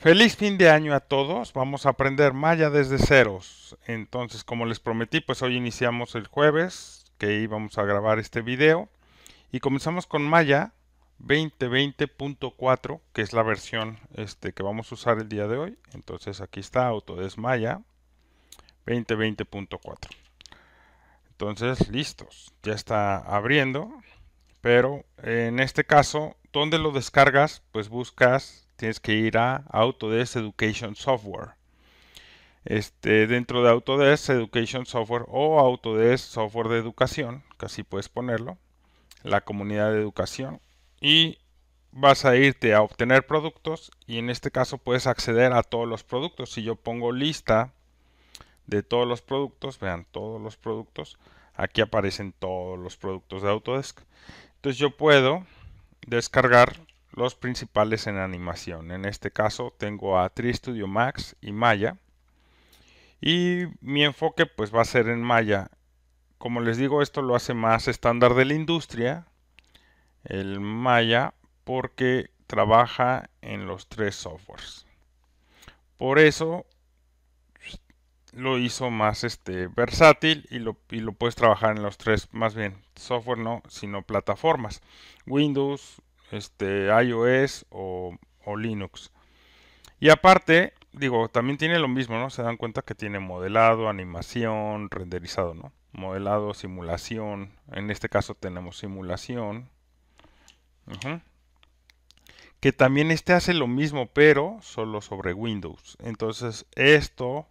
Feliz fin de año a todos. Vamos a aprender Maya desde ceros. Entonces, como les prometí, pues hoy iniciamos el jueves que íbamos a grabar este video y comenzamos con Maya 2020.4, que es la versión este, que vamos a usar el día de hoy. Entonces, aquí está Autodesk Maya 2020.4. Entonces, listos. Ya está abriendo, pero en este caso, ¿dónde lo descargas? Pues buscas tienes que ir a Autodesk Education Software. Este, dentro de Autodesk Education Software o Autodesk Software de Educación, casi puedes ponerlo, la comunidad de educación, y vas a irte a obtener productos y en este caso puedes acceder a todos los productos. Si yo pongo lista de todos los productos, vean todos los productos, aquí aparecen todos los productos de Autodesk. Entonces yo puedo descargar los principales en animación. En este caso tengo a studio Max y Maya. Y mi enfoque pues va a ser en Maya. Como les digo, esto lo hace más estándar de la industria, el Maya, porque trabaja en los tres softwares. Por eso lo hizo más este, versátil y lo, y lo puedes trabajar en los tres, más bien software no, sino plataformas. Windows, este, iOS o, Linux. Y aparte, digo, también tiene lo mismo, ¿no? Se dan cuenta que tiene modelado, animación, renderizado, ¿no? Modelado, simulación. En este caso tenemos simulación. Que también este hace lo mismo, pero solo sobre Windows. Entonces, esto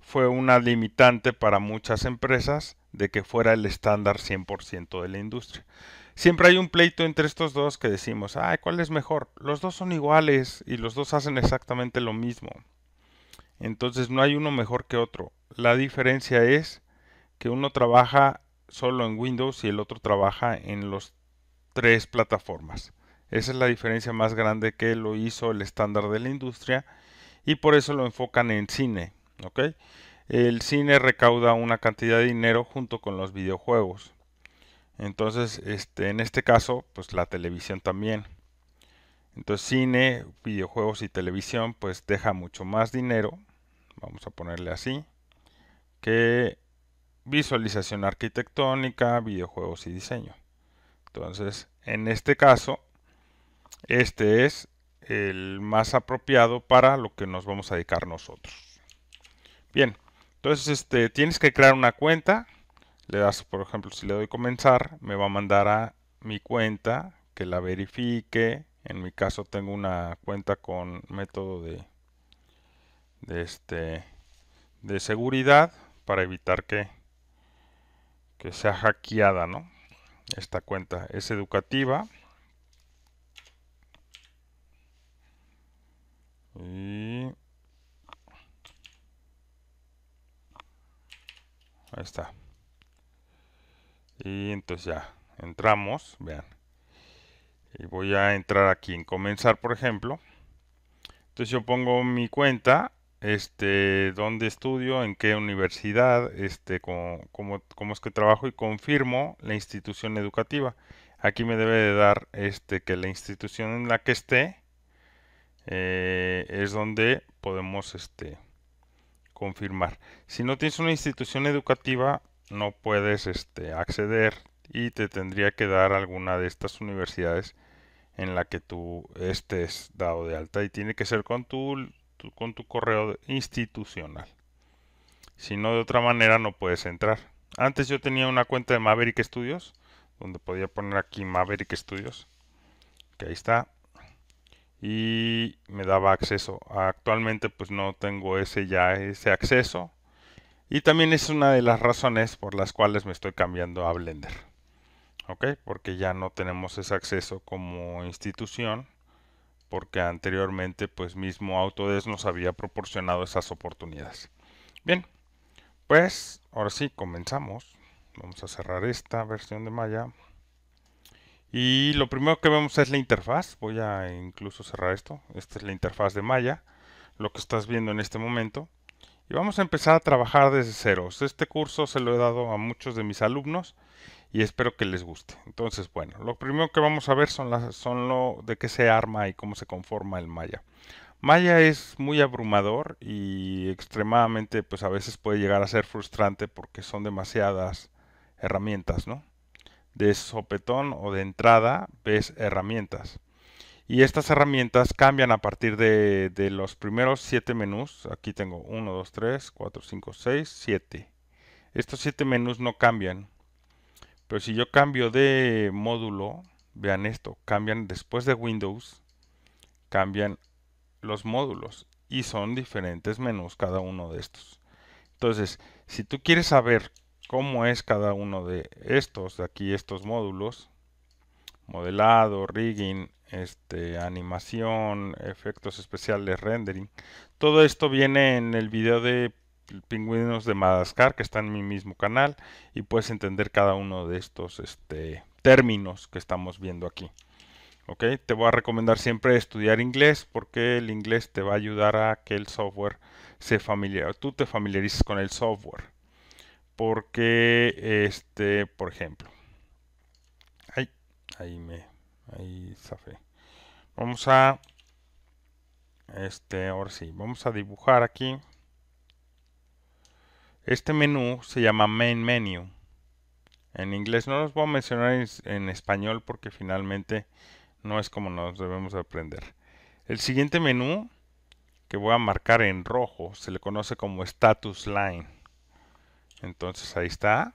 fue una limitante para muchas empresas de que fuera el estándar 100% de la industria siempre hay un pleito entre estos dos que decimos, ¿cuál es mejor? Los dos son iguales y los dos hacen exactamente lo mismo. Entonces no hay uno mejor que otro. La diferencia es que uno trabaja solo en Windows y el otro trabaja en las tres plataformas. Esa es la diferencia más grande que lo hizo el estándar de la industria y por eso lo enfocan en cine. El cine recauda una cantidad de dinero junto con los videojuegos. Entonces, este, en este caso, pues la televisión también. Entonces, cine, videojuegos y televisión, pues deja mucho más dinero, vamos a ponerle así, que visualización arquitectónica, videojuegos y diseño. Entonces, en este caso, este es el más apropiado para lo que nos vamos a dedicar nosotros. Bien, entonces este, tienes que crear una cuenta le das, por ejemplo, si le doy comenzar, me va a mandar a mi cuenta, que la verifique. En mi caso tengo una cuenta con método de, de, este, de seguridad para evitar que, que sea hackeada, Esta cuenta es educativa. Y ahí está y entonces ya entramos vean y voy a entrar aquí en comenzar por ejemplo entonces yo pongo mi cuenta este dónde estudio en qué universidad este cómo, cómo, cómo es que trabajo y confirmo la institución educativa aquí me debe de dar este que la institución en la que esté eh, es donde podemos este confirmar si no tienes una institución educativa no puedes este, acceder y te tendría que dar alguna de estas universidades en la que tú estés dado de alta y tiene que ser con tu, con tu correo institucional. Si no, de otra manera no puedes entrar. Antes yo tenía una cuenta de Maverick Studios, donde podía poner aquí Maverick Studios, que ahí está, y me daba acceso. Actualmente pues no tengo ese ya ese acceso y también es una de las razones por las cuales me estoy cambiando a Blender. ¿Ok? Porque ya no tenemos ese acceso como institución. Porque anteriormente, pues mismo Autodesk nos había proporcionado esas oportunidades. Bien, pues ahora sí, comenzamos. Vamos a cerrar esta versión de Maya. Y lo primero que vemos es la interfaz. Voy a incluso cerrar esto. Esta es la interfaz de Maya. Lo que estás viendo en este momento y vamos a empezar a trabajar desde ceros. Este curso se lo he dado a muchos de mis alumnos y espero que les guste. Entonces, bueno, lo primero que vamos a ver son, las, son lo de qué se arma y cómo se conforma el Maya. Maya es muy abrumador y extremadamente, pues a veces puede llegar a ser frustrante porque son demasiadas herramientas, ¿no? De sopetón o de entrada ves herramientas y estas herramientas cambian a partir de, los primeros siete menús. Aquí tengo 1, 2, 3, 4, 5, 6, 7. Estos siete menús no cambian. Pero si yo cambio de módulo, vean esto, cambian después de Windows, cambian los módulos y son diferentes menús cada uno de estos. Entonces, si tú quieres saber cómo es cada uno de estos, de aquí estos módulos, modelado, rigging, este, animación, efectos especiales, rendering. Todo esto viene en el video de Pingüinos de Madagascar, que está en mi mismo canal, y puedes entender cada uno de estos este, términos que estamos viendo aquí. ¿Ok? Te voy a recomendar siempre estudiar inglés porque el inglés te va a ayudar a que el software se familiar, tú te familiarices con el software. Porque, este, por ejemplo, ahí me Vamos a este, ahora sí, vamos a dibujar aquí. Este menú se llama Main Menu. En inglés no los voy a mencionar en español porque finalmente no es como nos debemos aprender. El siguiente menú que voy a marcar en rojo se le conoce como Status Line. Entonces ahí está.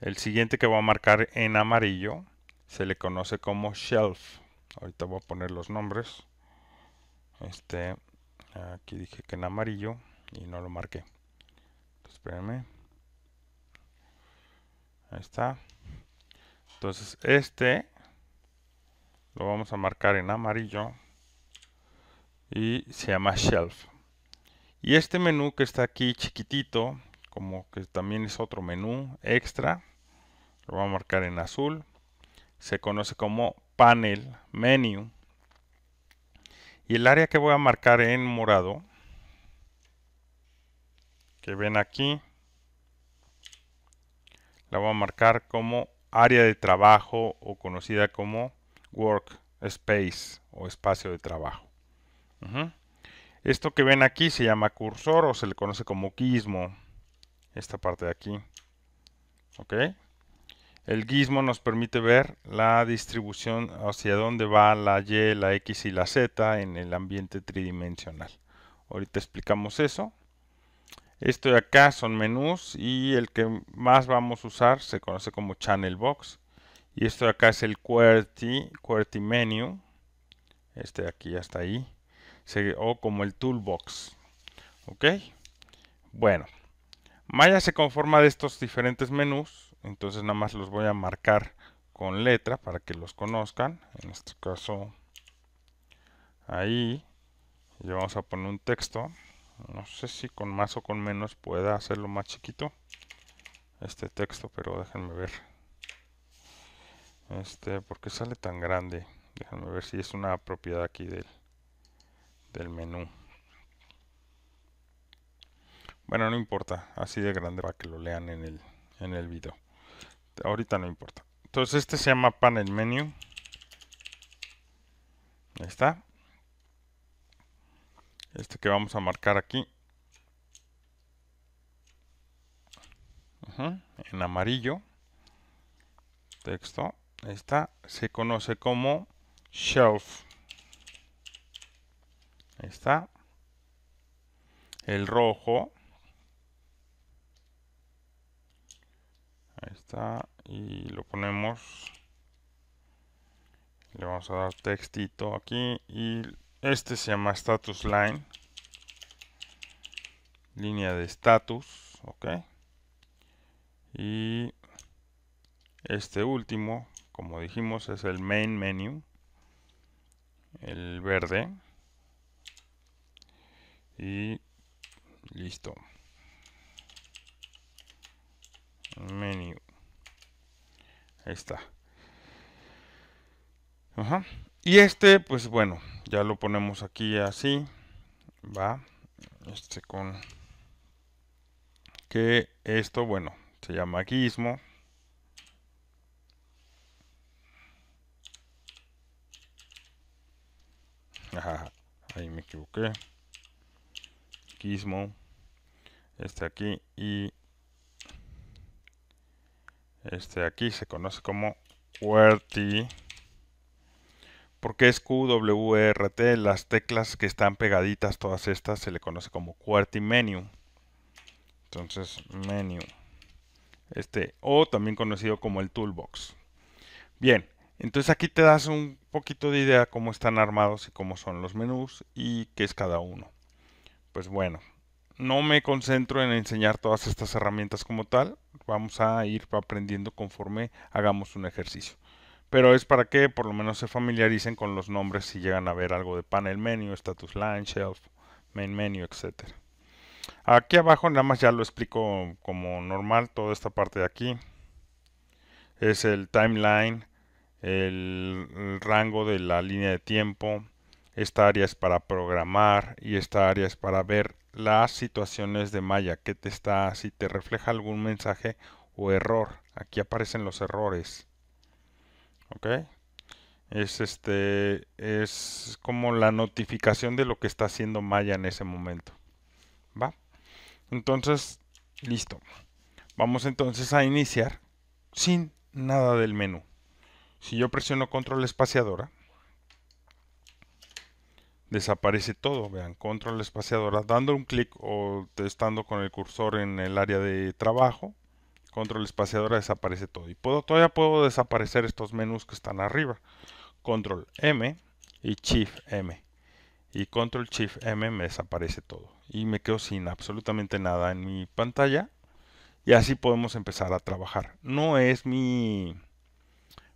El siguiente que voy a marcar en amarillo se le conoce como shelf. Ahorita voy a poner los nombres. Este, aquí dije que en amarillo y no lo marqué. espérenme. Ahí está. Entonces, este lo vamos a marcar en amarillo y se llama shelf. Y este menú que está aquí chiquitito, como que también es otro menú extra, lo voy a marcar en azul se conoce como panel menu. Y el área que voy a marcar en morado, que ven aquí, la voy a marcar como área de trabajo o conocida como work space o espacio de trabajo. Esto que ven aquí se llama cursor o se le conoce como quismo. Esta parte de aquí. ¿Ok? El gizmo nos permite ver la distribución hacia dónde va la Y, la X y la Z en el ambiente tridimensional. Ahorita explicamos eso. Esto de acá son menús y el que más vamos a usar se conoce como Channel Box. Y esto de acá es el QWERTY, QWERTY Menu. Este de aquí hasta ahí. O como el Toolbox. ¿Ok? Bueno. Maya se conforma de estos diferentes menús entonces nada más los voy a marcar con letra para que los conozcan en este caso ahí le vamos a poner un texto no sé si con más o con menos pueda hacerlo más chiquito este texto pero déjenme ver este porque sale tan grande déjenme ver si es una propiedad aquí del, del menú bueno no importa así de grande para que lo lean en el en el video ahorita no importa. Entonces este se llama panel menu. Ahí está. Este que vamos a marcar aquí. en amarillo. Texto. está, se conoce como shelf. Ahí está. El rojo Ahí está. Y lo ponemos. Le vamos a dar textito aquí. Y este se llama status line. Línea de status. Ok. Y este último, como dijimos, es el main menu. El verde. Y listo. Menú. Ahí está. Ajá. Y este, pues bueno, ya lo ponemos aquí así. Va. Este con... Que esto, bueno, se llama quismo Ajá, ahí me equivoqué. Gizmo. Este aquí y este aquí se conoce como QWERTY. porque es t Las teclas que están pegaditas, todas estas, se le conoce como QWERTY menu. Entonces, menu. Este, o también conocido como el toolbox. Bien, entonces aquí te das un poquito de idea cómo están armados y cómo son los menús y qué es cada uno. Pues bueno, no me concentro en enseñar todas estas herramientas como tal. Vamos a ir aprendiendo conforme hagamos un ejercicio. Pero es para que por lo menos se familiaricen con los nombres si llegan a ver algo de panel menu, status line, shelf, main menu, etc. Aquí abajo nada más ya lo explico como normal toda esta parte de aquí. Es el timeline, el, el rango de la línea de tiempo. Esta área es para programar y esta área es para ver las situaciones de Maya, que te está, si te refleja algún mensaje o error. Aquí aparecen los errores. ¿Ok? Es este, es como la notificación de lo que está haciendo Maya en ese momento. ¿Va? Entonces, listo. Vamos entonces a iniciar sin nada del menú. Si yo presiono control espaciadora, desaparece todo. Vean, control espaciadora, dando un clic o estando con el cursor en el área de trabajo, control espaciadora desaparece todo. Y puedo, todavía puedo desaparecer estos menús que están arriba. Control M y Shift M. Y Control Shift M me desaparece todo. Y me quedo sin absolutamente nada en mi pantalla. Y así podemos empezar a trabajar. No es mi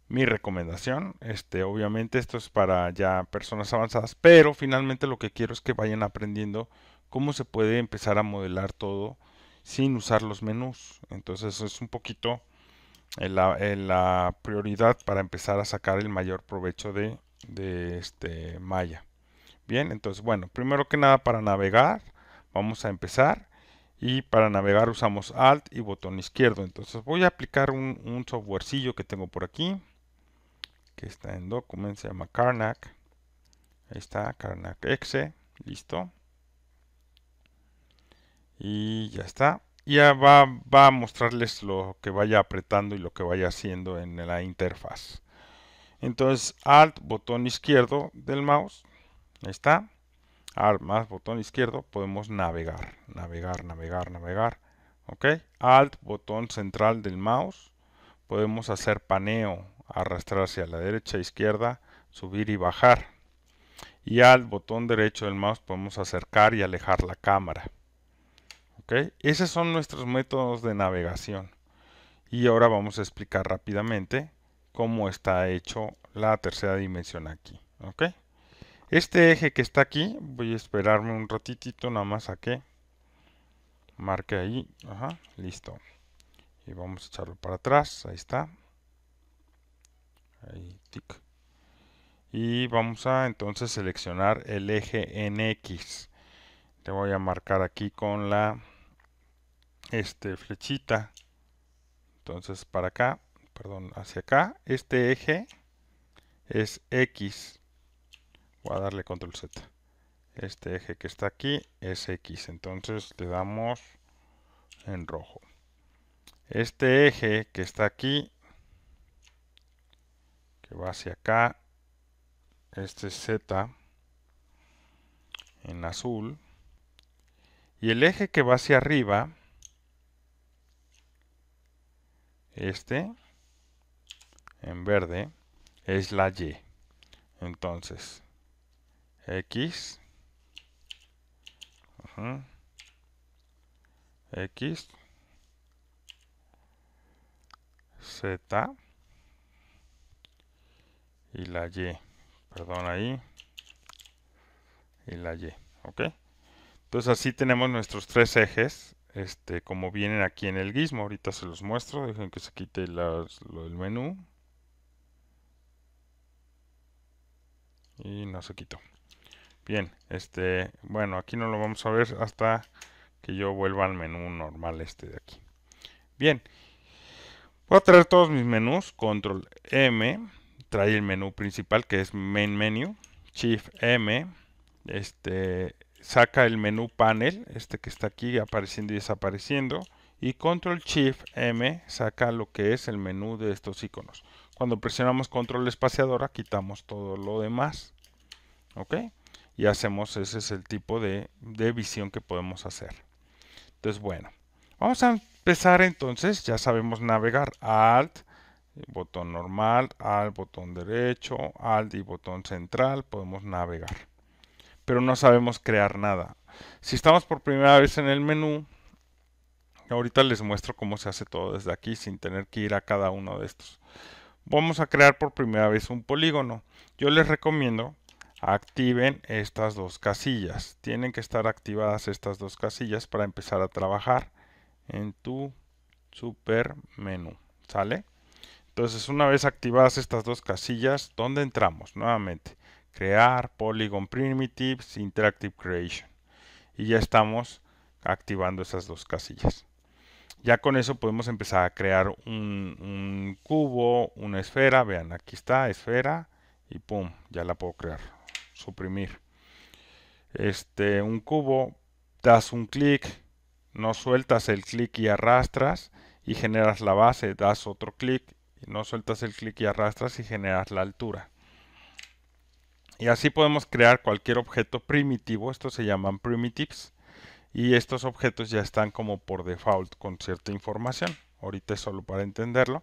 mi recomendación. Este, obviamente esto es para ya personas avanzadas, pero finalmente lo que quiero es que vayan aprendiendo cómo se puede empezar a modelar todo sin usar los menús. Entonces es un poquito eh, eh, la, prioridad para empezar a sacar el mayor provecho de, este Maya. Bien, entonces bueno, primero que nada para navegar vamos a empezar y para navegar usamos Alt y botón izquierdo. Entonces voy a aplicar un softwarecillo que tengo por aquí que está en document, se llama Karnak. Ahí está, Karnak exe, listo. Y ya está. Ya va, va a mostrarles lo que vaya apretando y lo que vaya haciendo en la interfaz. Entonces, Alt, botón izquierdo del mouse. Ahí está. Alt más botón izquierdo, podemos navegar, navegar, navegar, navegar. Ok. Alt, botón central del mouse. Podemos hacer paneo, arrastrar hacia la derecha, e izquierda, subir y bajar. Y al botón derecho del mouse podemos acercar y alejar la cámara. Esos son nuestros métodos de navegación. Y ahora vamos a explicar rápidamente cómo está hecho la tercera dimensión aquí. Este eje que está aquí, voy a esperarme un ratitito nada más a que marque ahí. Ajá, listo. Y vamos a echarlo para atrás, ahí está. Y vamos a entonces seleccionar el eje en X. Te voy a marcar aquí con la este, flechita. Entonces para acá, perdón, hacia acá. Este eje es X. Voy a darle control Z. Este eje que está aquí es X. Entonces le damos en rojo. Este eje que está aquí va hacia acá. Este Z en azul. Y el eje que va hacia arriba, este en verde, es la Y. Entonces, X, X, Z, y la Y. Perdón ahí. Y la Y. ¿Ok? Entonces así tenemos nuestros tres ejes. Este, como vienen aquí en el gizmo. Ahorita se los muestro. Dejen que se quite el lo del menú. Y no se quitó. Bien, este, bueno, aquí no lo vamos a ver hasta que yo vuelva al menú normal este de aquí. Bien, voy a traer todos mis menús, control M, trae el menú principal que es Main Menu. Shift M este, saca el menú panel, este que está aquí apareciendo y desapareciendo. Y Control Shift M saca lo que es el menú de estos iconos. Cuando presionamos Control espaciadora quitamos todo lo demás. ¿Ok? Y hacemos, ese es el tipo de, de visión que podemos hacer. Entonces, bueno. Vamos a empezar entonces, ya sabemos navegar, Alt, botón normal, al botón derecho, al y botón central, podemos navegar. Pero no sabemos crear nada. Si estamos por primera vez en el menú, ahorita les muestro cómo se hace todo desde aquí sin tener que ir a cada uno de estos. Vamos a crear por primera vez un polígono. Yo les recomiendo activen estas dos casillas. Tienen que estar activadas estas dos casillas para empezar a trabajar en tu supermenú. menú. ¿Sale? Entonces, una vez activadas estas dos casillas, ¿dónde entramos? Nuevamente, crear Polygon Primitives, Interactive Creation. Y ya estamos activando esas dos casillas. Ya con eso podemos empezar a crear un, cubo, una esfera. Vean, aquí está, esfera. Y pum, ya la puedo crear. Suprimir. Este, un cubo, das un clic, no sueltas el clic y arrastras y generas la base, das otro clic no sueltas el clic y arrastras y generas la altura. Y así podemos crear cualquier objeto primitivo. Estos se llaman primitives. Y estos objetos ya están como por default con cierta información. Ahorita es solo para entenderlo.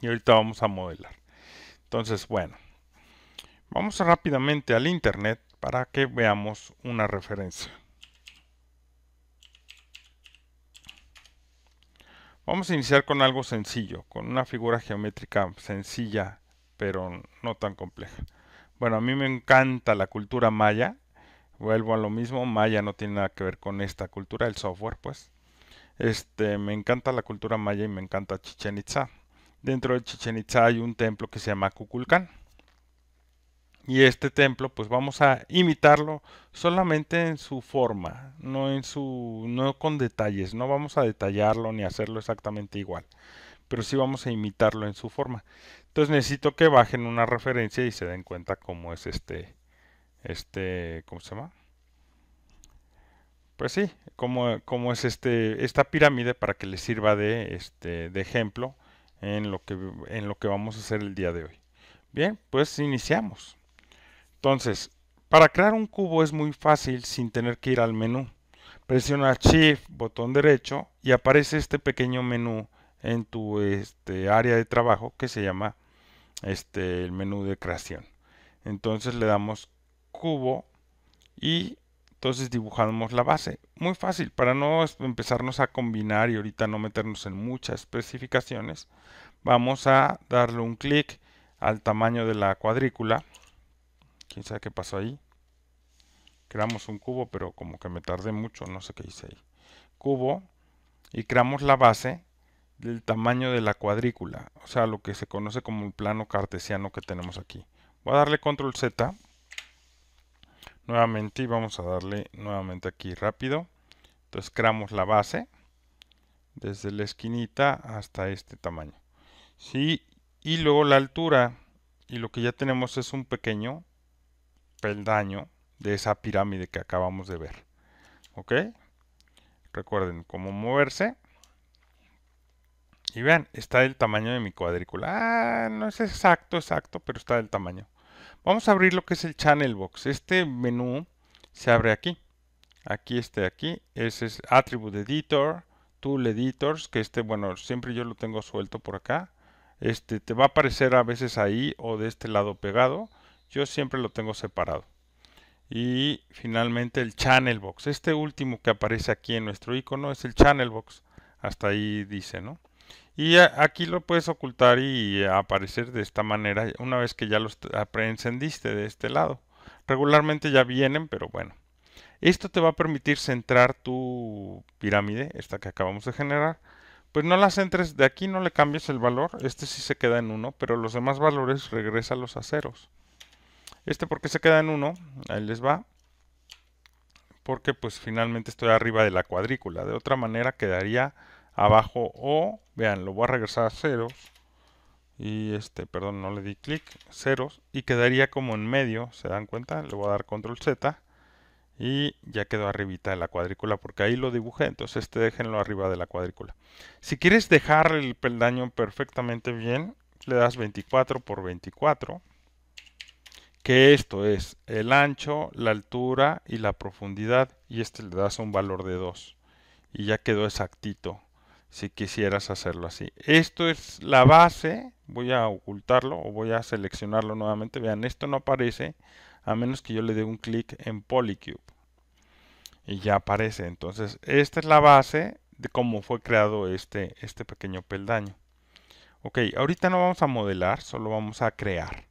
Y ahorita vamos a modelar. Entonces, bueno. Vamos rápidamente al internet para que veamos una referencia. Vamos a iniciar con algo sencillo, con una figura geométrica sencilla, pero no tan compleja. Bueno, a mí me encanta la cultura maya. Vuelvo a lo mismo, maya no tiene nada que ver con esta cultura, el software, pues. Este, me encanta la cultura maya y me encanta Chichen Itza. Dentro de Chichen Itza hay un templo que se llama Kukulkan. Y este templo, pues vamos a imitarlo solamente en su forma, no en su, no con detalles, no vamos a detallarlo ni hacerlo exactamente igual, pero sí vamos a imitarlo en su forma. Entonces necesito que bajen una referencia y se den cuenta cómo es este, este, ¿cómo se llama? Pues sí, cómo, es este, esta pirámide para que les sirva de, este, de ejemplo en lo que, en lo que vamos a hacer el día de hoy. Bien, pues iniciamos. Entonces, para crear un cubo es muy fácil sin tener que ir al menú. Presiona Shift, botón derecho, y aparece este pequeño menú en tu este, área de trabajo que se llama este, el menú de creación. Entonces le damos cubo y entonces dibujamos la base. Muy fácil, para no empezarnos a combinar y ahorita no meternos en muchas especificaciones, vamos a darle un clic al tamaño de la cuadrícula Quién sabe qué pasó ahí. Creamos un cubo, pero como que me tardé mucho, no sé qué hice ahí. Cubo y creamos la base del tamaño de la cuadrícula, o sea, lo que se conoce como el plano cartesiano que tenemos aquí. Voy a darle control Z nuevamente y vamos a darle nuevamente aquí rápido. Entonces creamos la base desde la esquinita hasta este tamaño. Sí, y luego la altura y lo que ya tenemos es un pequeño daño de esa pirámide que acabamos de ver. ¿Ok? Recuerden cómo moverse. Y vean, está el tamaño de mi cuadrícula. Ah, no es exacto, exacto, pero está del tamaño. Vamos a abrir lo que es el Channel Box. Este menú se abre aquí. Aquí este, aquí. Ese es Attribute Editor, Tool Editors, que este, bueno, siempre yo lo tengo suelto por acá. Este te va a aparecer a veces ahí o de este lado pegado yo siempre lo tengo separado y finalmente el channel box este último que aparece aquí en nuestro icono es el channel box hasta ahí dice no y aquí lo puedes ocultar y aparecer de esta manera una vez que ya los ah, preencendiste de este lado regularmente ya vienen pero bueno esto te va a permitir centrar tu pirámide esta que acabamos de generar pues no la centres de aquí no le cambies el valor este sí se queda en 1 pero los demás valores regresan a ceros este porque se queda en 1, ahí les va. Porque pues finalmente estoy arriba de la cuadrícula. De otra manera quedaría abajo o, vean, lo voy a regresar a ceros. Y este, perdón, no le di clic, ceros. Y quedaría como en medio, ¿se dan cuenta? Le voy a dar control Z. Y ya quedó arribita de la cuadrícula porque ahí lo dibujé. Entonces este déjenlo arriba de la cuadrícula. Si quieres dejar el peldaño perfectamente bien, le das 24 por 24 que esto es el ancho, la altura y la profundidad y este le das un valor de 2 y ya quedó exactito si quisieras hacerlo así. Esto es la base, voy a ocultarlo o voy a seleccionarlo nuevamente, vean esto no aparece a menos que yo le dé un clic en Polycube y ya aparece, entonces esta es la base de cómo fue creado este, este pequeño peldaño. Ok, ahorita no vamos a modelar, solo vamos a crear.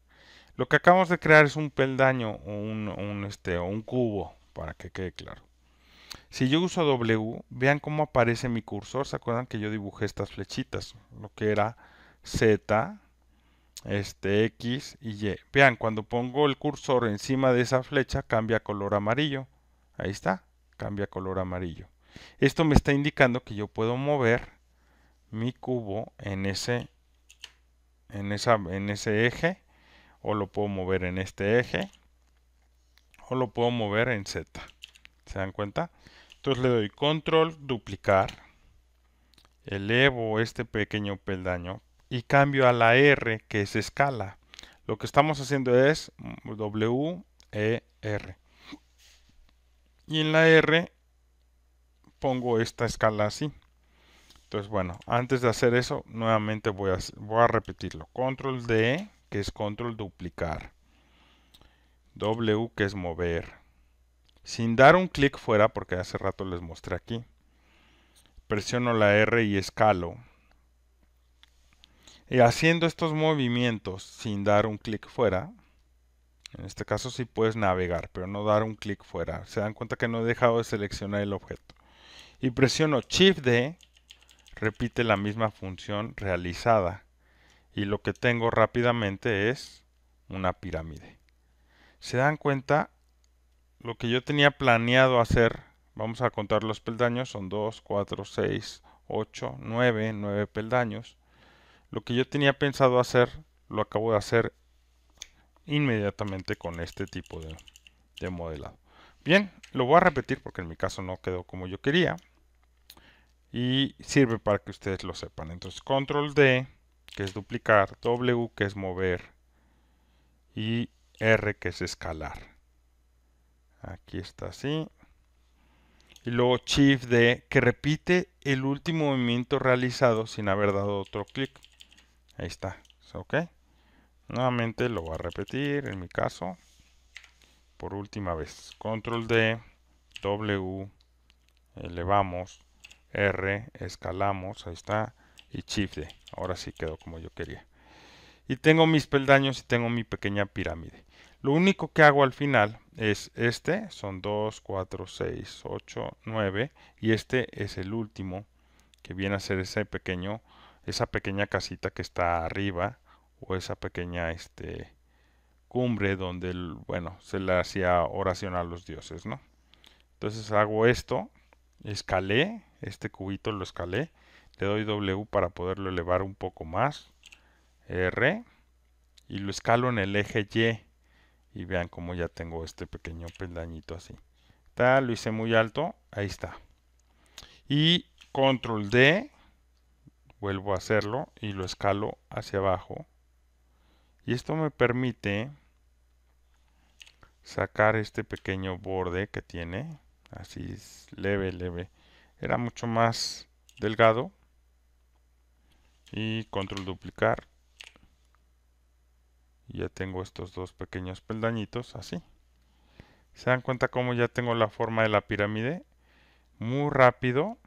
Lo que acabamos de crear es un peldaño o un, este, un cubo, para que quede claro. Si yo uso W, vean cómo aparece mi cursor. ¿Se acuerdan que yo dibujé estas flechitas? Lo que era Z, este, X y Y. Vean, cuando pongo el cursor encima de esa flecha, cambia color amarillo. Ahí está, cambia color amarillo. Esto me está indicando que yo puedo mover mi cubo en ese, en esa, en ese eje o lo puedo mover en este eje o lo puedo mover en Z. ¿Se dan cuenta? Entonces le doy control, duplicar, elevo este pequeño peldaño y cambio a la R que es escala. Lo que estamos haciendo es W, E, R. Y en la R pongo esta escala así. Entonces, bueno, antes de hacer eso, nuevamente voy a, voy a repetirlo. Control D, que es control duplicar, W que es mover, sin dar un clic fuera, porque hace rato les mostré aquí, presiono la R y escalo. Y haciendo estos movimientos sin dar un clic fuera, en este caso sí puedes navegar, pero no dar un clic fuera. Se dan cuenta que no he dejado de seleccionar el objeto. Y presiono Shift D, repite la misma función realizada y lo que tengo rápidamente es una pirámide. ¿Se dan cuenta? Lo que yo tenía planeado hacer, vamos a contar los peldaños, son 2, 4, 6, 8, 9, 9 peldaños. Lo que yo tenía pensado hacer, lo acabo de hacer inmediatamente con este tipo de, de modelado. Bien, lo voy a repetir porque en mi caso no quedó como yo quería. Y sirve para que ustedes lo sepan. Entonces, control D que es duplicar, W que es mover y R que es escalar. Aquí está así. Y luego Shift D que repite el último movimiento realizado sin haber dado otro clic. Ahí está. ¿Ok? Nuevamente lo va a repetir en mi caso. Por última vez. Control D, W, elevamos, R, escalamos. Ahí está y chifle. Ahora sí quedó como yo quería. Y tengo mis peldaños y tengo mi pequeña pirámide. Lo único que hago al final es este, son 2, 4, 6, 8, 9 y este es el último que viene a ser ese pequeño, esa pequeña casita que está arriba o esa pequeña este, cumbre donde, bueno, se le hacía oración a los dioses, ¿no? Entonces hago esto, escalé, este cubito lo escalé le doy W para poderlo elevar un poco más, R, y lo escalo en el eje Y, y vean cómo ya tengo este pequeño peldañito así. Tal, lo hice muy alto, ahí está. Y control D, vuelvo a hacerlo y lo escalo hacia abajo. Y esto me permite sacar este pequeño borde que tiene así es, leve leve era mucho más delgado y control duplicar ya tengo estos dos pequeños peldañitos así se dan cuenta cómo ya tengo la forma de la pirámide muy rápido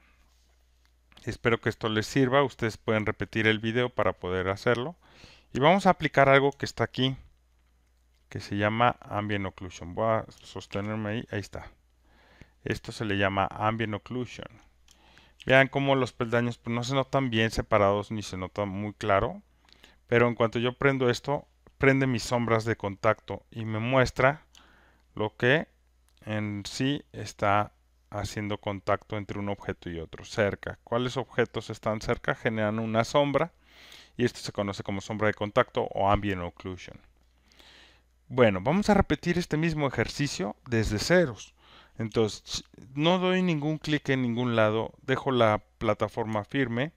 espero que esto les sirva ustedes pueden repetir el video para poder hacerlo y vamos a aplicar algo que está aquí que se llama ambient occlusion voy a sostenerme ahí ahí está esto se le llama ambient occlusion Vean cómo los peldaños pues, no se notan bien separados ni se notan muy claro. Pero en cuanto yo prendo esto, prende mis sombras de contacto y me muestra lo que en sí está haciendo contacto entre un objeto y otro, cerca. ¿Cuáles objetos están cerca? Generan una sombra y esto se conoce como sombra de contacto o ambient occlusion. Bueno, vamos a repetir este mismo ejercicio desde ceros. Entonces, no doy ningún clic en ningún lado, dejo la plataforma firme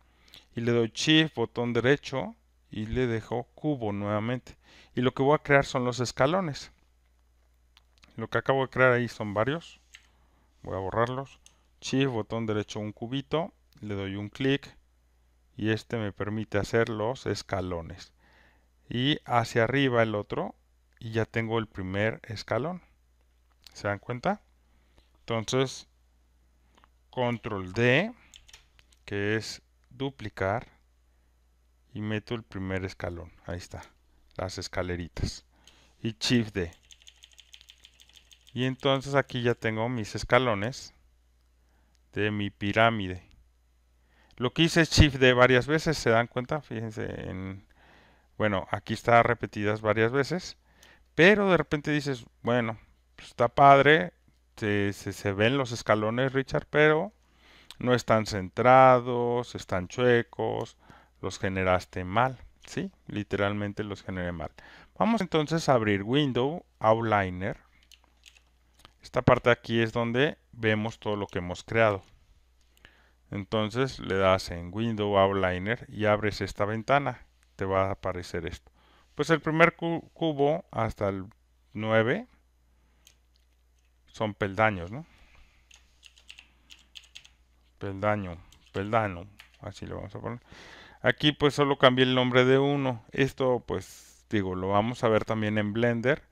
y le doy Shift, botón derecho y le dejo cubo nuevamente. Y lo que voy a crear son los escalones. Lo que acabo de crear ahí son varios. Voy a borrarlos. Shift, botón derecho, un cubito. Le doy un clic y este me permite hacer los escalones. Y hacia arriba el otro y ya tengo el primer escalón. ¿Se dan cuenta? Entonces, control D, que es duplicar, y meto el primer escalón. Ahí está, las escaleritas. Y Shift D. Y entonces aquí ya tengo mis escalones de mi pirámide. Lo que hice es Shift D varias veces, ¿se dan cuenta? Fíjense Bueno, aquí está repetidas varias veces. Pero de repente dices, bueno, pues está padre, este, se, ven los escalones, Richard, pero no están centrados, están chuecos, los generaste mal, ¿sí? Literalmente los generé mal. Vamos entonces a abrir Window, Outliner. Esta parte aquí es donde vemos todo lo que hemos creado. Entonces le das en Window Outliner y abres esta ventana. Te va a aparecer esto. Pues el primer cubo hasta el 9 son peldaños, ¿no? Peldaño, peldaño, así lo vamos a poner. Aquí pues solo cambié el nombre de uno. Esto pues digo, lo vamos a ver también en Blender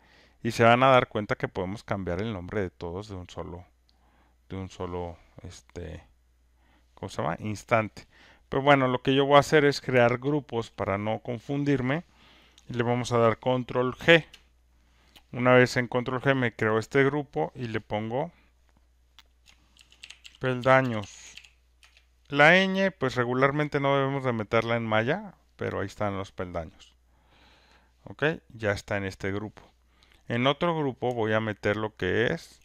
y se van a dar cuenta que podemos cambiar el nombre de todos de un solo de un solo este ¿cómo se llama? instante. Pero bueno, lo que yo voy a hacer es crear grupos para no confundirme y le vamos a dar control G. Una vez en control G me creo este grupo y le pongo peldaños. La ñ, pues regularmente no debemos de meterla en malla, pero ahí están los peldaños. Ok, ya está en este grupo. En otro grupo voy a meter lo que es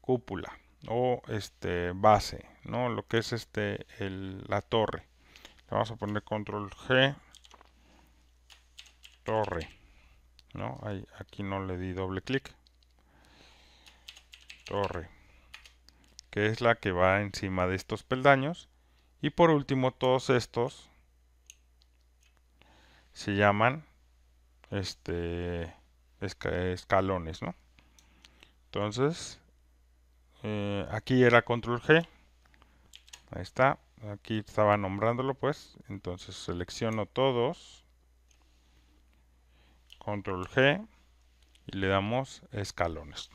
cúpula o este base, ¿no? Lo que es este la torre. Le vamos a poner control G torre no aquí no le di doble clic torre que es la que va encima de estos peldaños y por último todos estos se llaman este escalones no entonces eh, aquí era control G ahí está aquí estaba nombrándolo pues entonces selecciono todos control G y le damos escalones.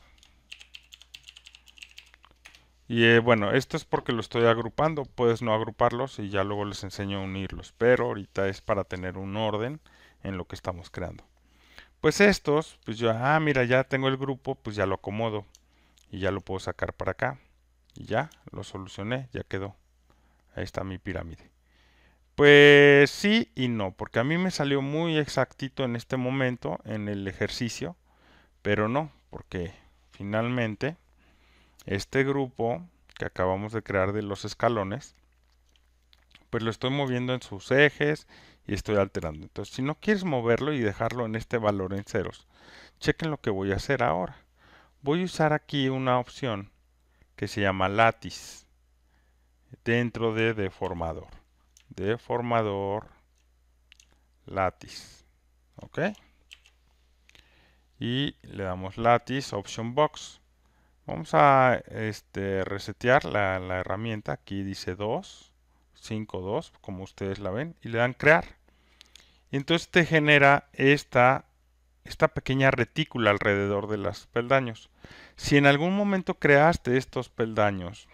Y eh, bueno, esto es porque lo estoy agrupando, puedes no agruparlos y ya luego les enseño a unirlos, pero ahorita es para tener un orden en lo que estamos creando. Pues estos, pues yo, ah, mira, ya tengo el grupo, pues ya lo acomodo y ya lo puedo sacar para acá. Y ya, lo solucioné, ya quedó. Ahí está mi pirámide. Pues sí y no, porque a mí me salió muy exactito en este momento, en el ejercicio, pero no, porque finalmente este grupo que acabamos de crear de los escalones, pues lo estoy moviendo en sus ejes y estoy alterando. Entonces, si no quieres moverlo y dejarlo en este valor en ceros, chequen lo que voy a hacer ahora. Voy a usar aquí una opción que se llama Lattice dentro de deformador deformador Lattice ok y le damos Lattice, option box vamos a este, resetear la, la herramienta aquí dice 2 5 2 como ustedes la ven y le dan crear y entonces te genera esta esta pequeña retícula alrededor de los peldaños si en algún momento creaste estos peldaños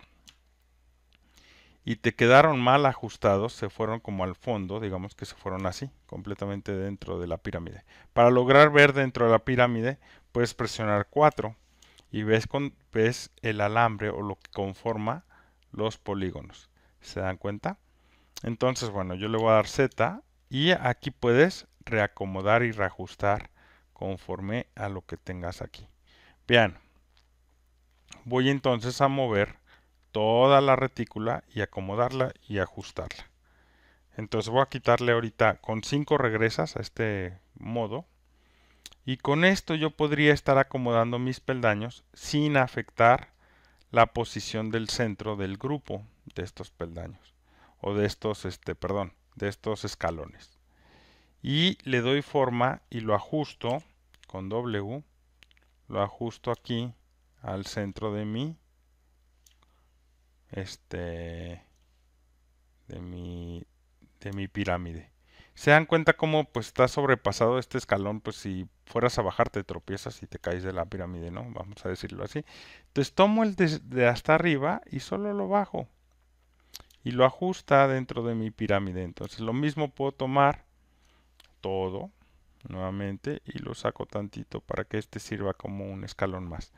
y te quedaron mal ajustados, se fueron como al fondo, digamos que se fueron así, completamente dentro de la pirámide. Para lograr ver dentro de la pirámide, puedes presionar 4 y ves, con, ves el alambre o lo que conforma los polígonos. ¿Se dan cuenta? Entonces, bueno, yo le voy a dar Z y aquí puedes reacomodar y reajustar conforme a lo que tengas aquí. Vean, voy entonces a mover toda la retícula y acomodarla y ajustarla. Entonces voy a quitarle ahorita con 5 regresas a este modo. Y con esto yo podría estar acomodando mis peldaños sin afectar la posición del centro del grupo de estos peldaños. O de estos, este, perdón, de estos escalones. Y le doy forma y lo ajusto con W. Lo ajusto aquí al centro de mi este de mi de mi pirámide. Se dan cuenta cómo pues está sobrepasado este escalón, pues si fueras a bajar te tropiezas y te caes de la pirámide, ¿no? Vamos a decirlo así. Entonces tomo el de hasta arriba y solo lo bajo. Y lo ajusta dentro de mi pirámide. Entonces lo mismo puedo tomar todo nuevamente y lo saco tantito para que este sirva como un escalón más.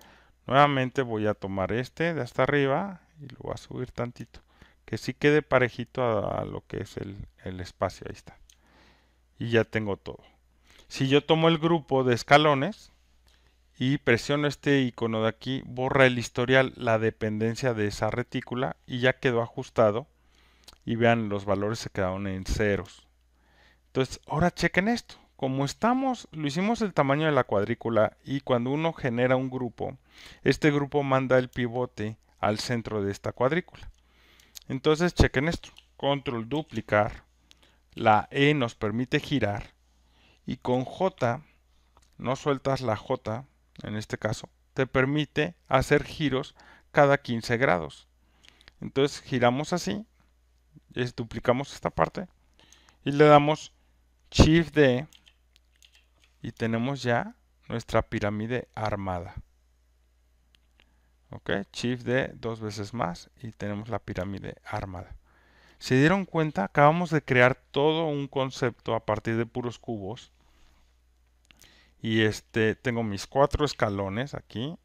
Nuevamente voy a tomar este de hasta arriba y lo voy a subir tantito. Que sí quede parejito a, lo que es el, el espacio. Ahí está. Y ya tengo todo. Si yo tomo el grupo de escalones y presiono este icono de aquí, borra el historial, la dependencia de esa retícula y ya quedó ajustado. Y vean, los valores se quedaron en ceros. Entonces, ahora chequen esto. Como estamos, lo hicimos el tamaño de la cuadrícula y cuando uno genera un grupo, este grupo manda el pivote al centro de esta cuadrícula. Entonces chequen esto, control duplicar, la E nos permite girar y con J, no sueltas la J en este caso, te permite hacer giros cada 15 grados. Entonces giramos así, duplicamos esta parte y le damos Shift D y tenemos ya nuestra pirámide armada. Ok, shift D dos veces más y tenemos la pirámide armada. Se dieron cuenta, acabamos de crear todo un concepto a partir de puros cubos. Y este, tengo mis cuatro escalones aquí.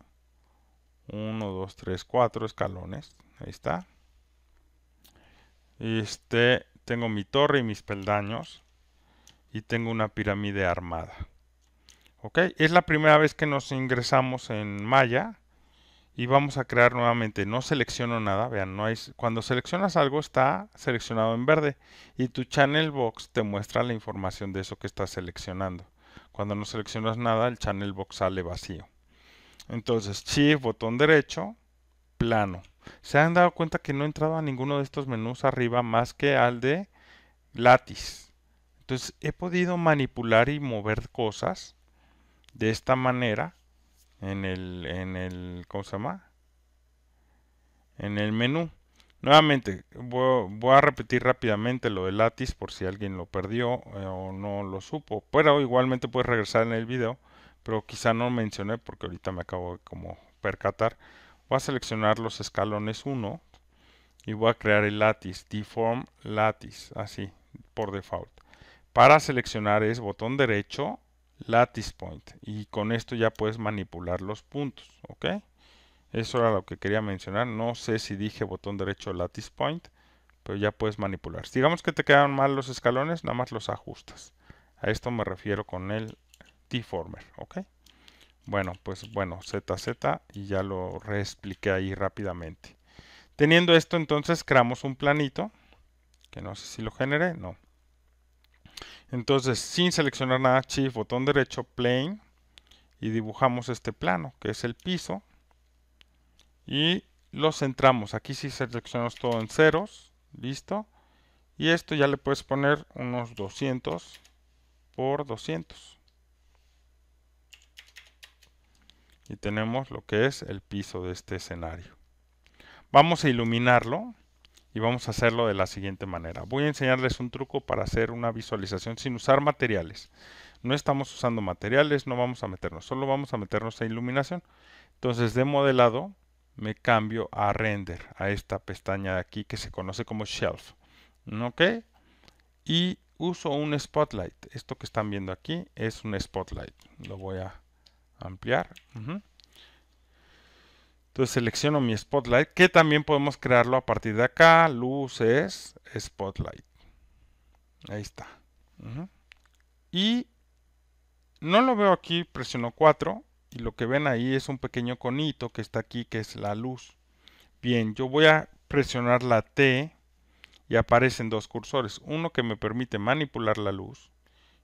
Uno, dos, tres, cuatro escalones. Ahí está. Este, tengo mi torre y mis peldaños. Y tengo una pirámide armada ok es la primera vez que nos ingresamos en Maya y vamos a crear nuevamente no selecciono nada vean cuando seleccionas algo está seleccionado en verde y tu channel box te muestra la información de eso que estás seleccionando cuando no seleccionas nada el channel box sale vacío entonces shift botón derecho plano se han dado cuenta que no he entrado a ninguno de estos menús arriba más que al de Lattice. entonces he podido manipular y mover cosas de esta manera en el, en el ¿cómo se llama? En el menú. Nuevamente, voy, a repetir rápidamente lo de Lattice, por si alguien lo perdió eh, o no lo supo. Pero igualmente puedes regresar en el video, pero quizá no mencioné porque ahorita me acabo de como percatar. Voy a seleccionar los escalones 1 y voy a crear el Lattice. deform lattice, así, por default. Para seleccionar es botón derecho, lattice point y con esto ya puedes manipular los puntos ok eso era lo que quería mencionar no sé si dije botón derecho lattice point pero ya puedes manipular digamos que te quedan mal los escalones nada más los ajustas a esto me refiero con el deformer, ok bueno pues bueno ZZ y ya lo reexpliqué ahí rápidamente teniendo esto entonces creamos un planito que no sé si lo generé no entonces, sin seleccionar nada, Shift, botón derecho, Plane, y dibujamos este plano, que es el piso, y lo centramos. Aquí si seleccionamos todo en ceros, listo. Y esto ya le puedes poner unos 200 por 200. Y tenemos lo que es el piso de este escenario. Vamos a iluminarlo y vamos a hacerlo de la siguiente manera. Voy a enseñarles un truco para hacer una visualización sin usar materiales. No estamos usando materiales, no vamos a meternos, solo vamos a meternos a iluminación. Entonces de modelado me cambio a render, a esta pestaña de aquí que se conoce como shelf. ¿Ok? Y uso un spotlight. Esto que están viendo aquí es un spotlight. Lo voy a ampliar. Entonces selecciono mi spotlight, que también podemos crearlo a partir de acá, luces, spotlight. Ahí está. Y no lo veo aquí, presiono 4 y lo que ven ahí es un pequeño conito que está aquí, que es la luz. Bien, yo voy a presionar la T y aparecen dos cursores, uno que me permite manipular la luz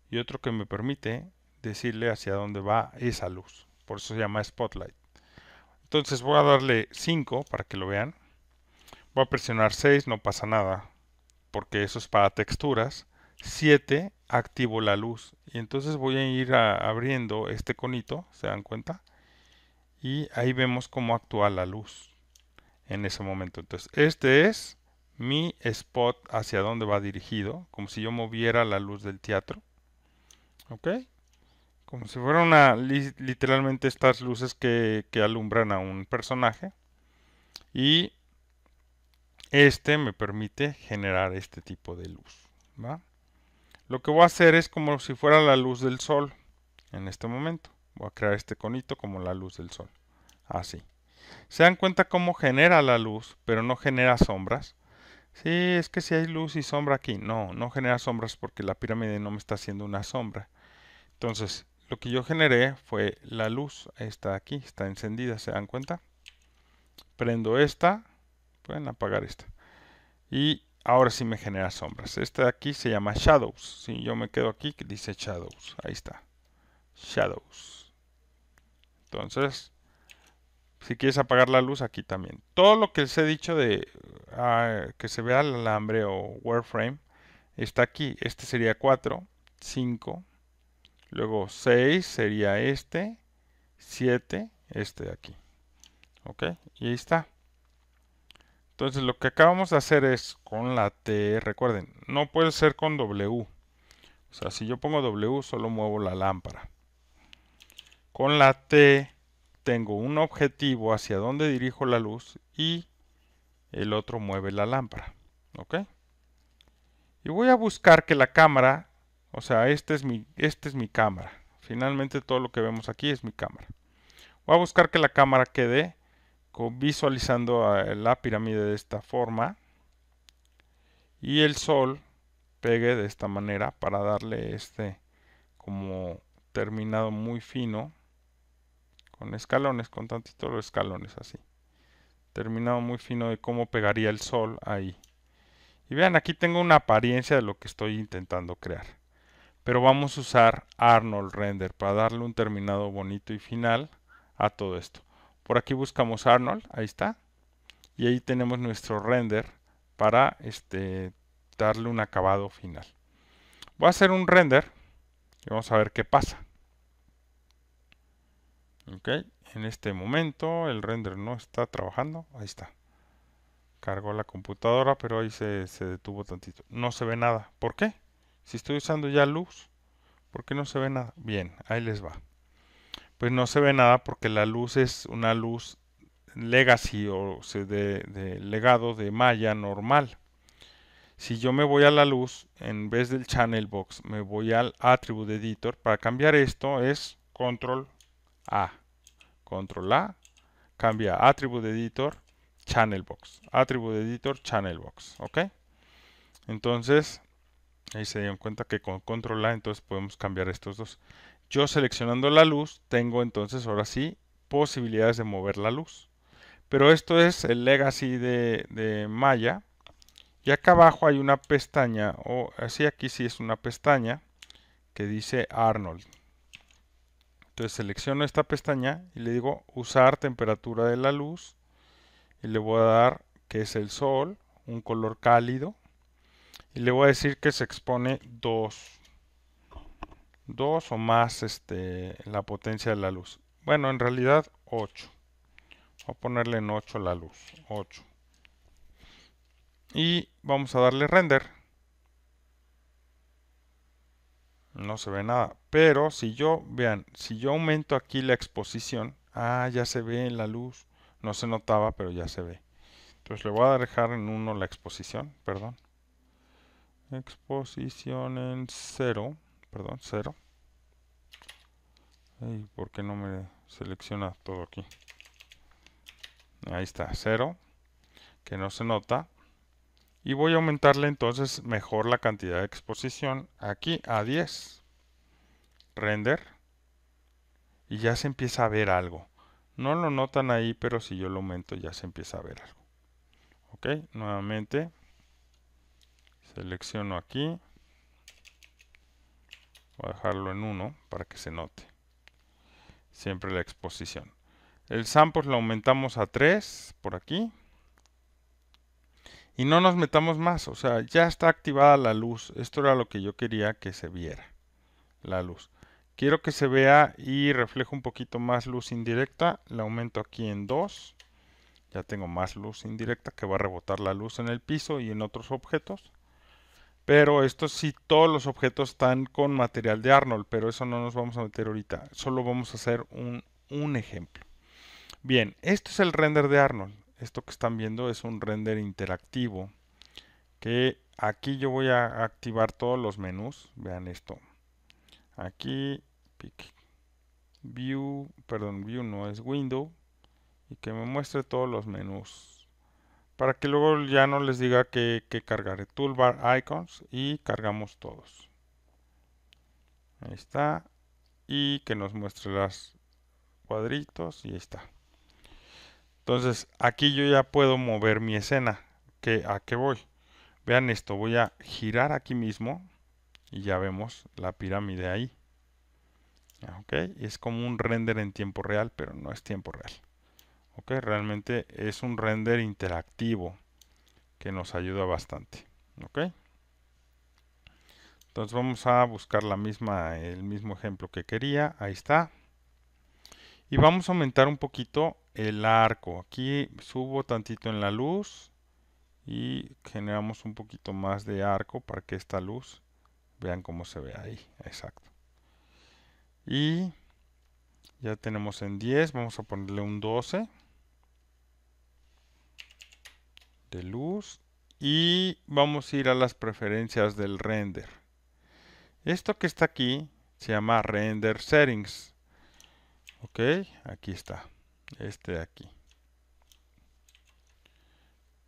y otro que me permite decirle hacia dónde va esa luz. Por eso se llama spotlight. Entonces voy a darle 5 para que lo vean. Voy a presionar 6, no pasa nada, porque eso es para texturas. 7, activo la luz. Y entonces voy a ir abriendo este conito, ¿se dan cuenta? Y ahí vemos cómo actúa la luz en ese momento. Entonces, este es mi spot hacia dónde va dirigido, como si yo moviera la luz del teatro. ¿Ok? Como si fuera literalmente estas luces que, alumbran a un personaje. Y este me permite generar este tipo de luz. Lo que voy a hacer es como si fuera la luz del sol en este momento. Voy a crear este conito como la luz del sol. Así. Se dan cuenta cómo genera la luz, pero no genera sombras. Sí, es que si hay luz y sombra aquí. No, no genera sombras porque la pirámide no me está haciendo una sombra. Entonces, que yo generé fue la luz. Está aquí, está encendida, ¿se dan cuenta? Prendo esta. Pueden apagar esta. Y ahora sí me genera sombras. este de aquí se llama Shadows. Si yo me quedo aquí, dice Shadows. Ahí está. Shadows. Entonces, si quieres apagar la luz, aquí también. Todo lo que les he dicho de ah, que se vea el alambre o wireframe está aquí. Este sería 4, 5, Luego 6 sería este. 7, este de aquí. ¿Ok? Y ahí está. Entonces lo que acabamos de hacer es con la T, recuerden, no puede ser con W. O sea, si yo pongo W solo muevo la lámpara. Con la T tengo un objetivo hacia donde dirijo la luz y el otro mueve la lámpara. ¿Ok? Y voy a buscar que la cámara o sea, esta es mi, este es mi cámara. Finalmente todo lo que vemos aquí es mi cámara. Voy a buscar que la cámara quede visualizando la pirámide de esta forma. Y el sol pegue de esta manera para darle este como terminado muy fino. Con escalones, con tantitos los escalones así. Terminado muy fino de cómo pegaría el sol ahí. Y vean, aquí tengo una apariencia de lo que estoy intentando crear pero vamos a usar Arnold Render para darle un terminado bonito y final a todo esto. Por aquí buscamos Arnold, ahí está, y ahí tenemos nuestro render para este, darle un acabado final. Voy a hacer un render y vamos a ver qué pasa. Ok, en este momento el render no está trabajando, ahí está. Cargó la computadora, pero ahí se, se detuvo tantito. No se ve nada. ¿Por qué? Si estoy usando ya luz, ¿por qué no se ve nada? Bien, ahí les va. Pues no se ve nada porque la luz es una luz legacy o de, legado de malla normal. Si yo me voy a la luz, en vez del channel box, me voy al attribute editor. Para cambiar esto es control A. Control A, cambia attribute editor, channel box. Attribute editor, channel box. ¿Ok? Entonces, Ahí se dieron cuenta que con control A entonces podemos cambiar estos dos. Yo seleccionando la luz tengo entonces ahora sí posibilidades de mover la luz. Pero esto es el legacy de, de Maya. Y acá abajo hay una pestaña, o así aquí sí es una pestaña, que dice Arnold. Entonces selecciono esta pestaña y le digo usar temperatura de la luz. Y le voy a dar que es el sol, un color cálido y le voy a decir que se expone 2 2 o más este, la potencia de la luz bueno en realidad 8 voy a ponerle en 8 la luz 8 y vamos a darle render no se ve nada pero si yo vean si yo aumento aquí la exposición ah ya se ve la luz no se notaba pero ya se ve entonces le voy a dejar en 1 la exposición perdón exposición en cero perdón, cero por qué no me selecciona todo aquí ahí está, cero que no se nota y voy a aumentarle entonces mejor la cantidad de exposición aquí a 10 render y ya se empieza a ver algo no lo notan ahí pero si yo lo aumento ya se empieza a ver algo ok nuevamente Selecciono aquí. Voy a dejarlo en 1 para que se note. Siempre la exposición. El sample lo aumentamos a 3 por aquí. Y no nos metamos más. O sea, ya está activada la luz. Esto era lo que yo quería que se viera. La luz. Quiero que se vea y refleje un poquito más luz indirecta. La aumento aquí en 2. Ya tengo más luz indirecta que va a rebotar la luz en el piso y en otros objetos. Pero esto sí, todos los objetos están con material de Arnold, pero eso no nos vamos a meter ahorita. Solo vamos a hacer un, un ejemplo. Bien, esto es el render de Arnold. Esto que están viendo es un render interactivo. Que aquí yo voy a activar todos los menús. Vean esto. Aquí, pick, view, perdón, view no es window. Y que me muestre todos los menús para que luego ya no les diga que, cargaré. cargar toolbar icons y cargamos todos ahí está y que nos muestre los cuadritos y ahí está entonces aquí yo ya puedo mover mi escena que a qué voy vean esto voy a girar aquí mismo y ya vemos la pirámide ahí ok es como un render en tiempo real pero no es tiempo real realmente es un render interactivo que nos ayuda bastante ok entonces vamos a buscar la misma el mismo ejemplo que quería ahí está y vamos a aumentar un poquito el arco aquí subo tantito en la luz y generamos un poquito más de arco para que esta luz vean cómo se ve ahí exacto y ya tenemos en 10 vamos a ponerle un 12 de luz y vamos a ir a las preferencias del render. Esto que está aquí se llama render settings. Ok, aquí está, este de aquí.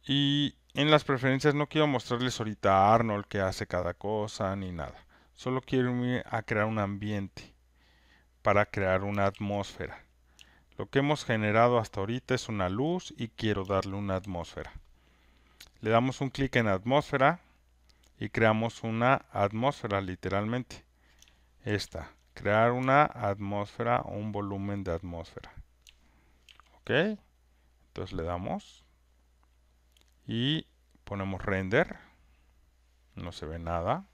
Y en las preferencias no quiero mostrarles ahorita a Arnold que hace cada cosa ni nada. Solo quiero ir a crear un ambiente para crear una atmósfera. Lo que hemos generado hasta ahorita es una luz y quiero darle una atmósfera. Le damos un clic en atmósfera y creamos una atmósfera literalmente. Esta. Crear una atmósfera, o un volumen de atmósfera. Ok. Entonces le damos. Y ponemos render. No se ve nada.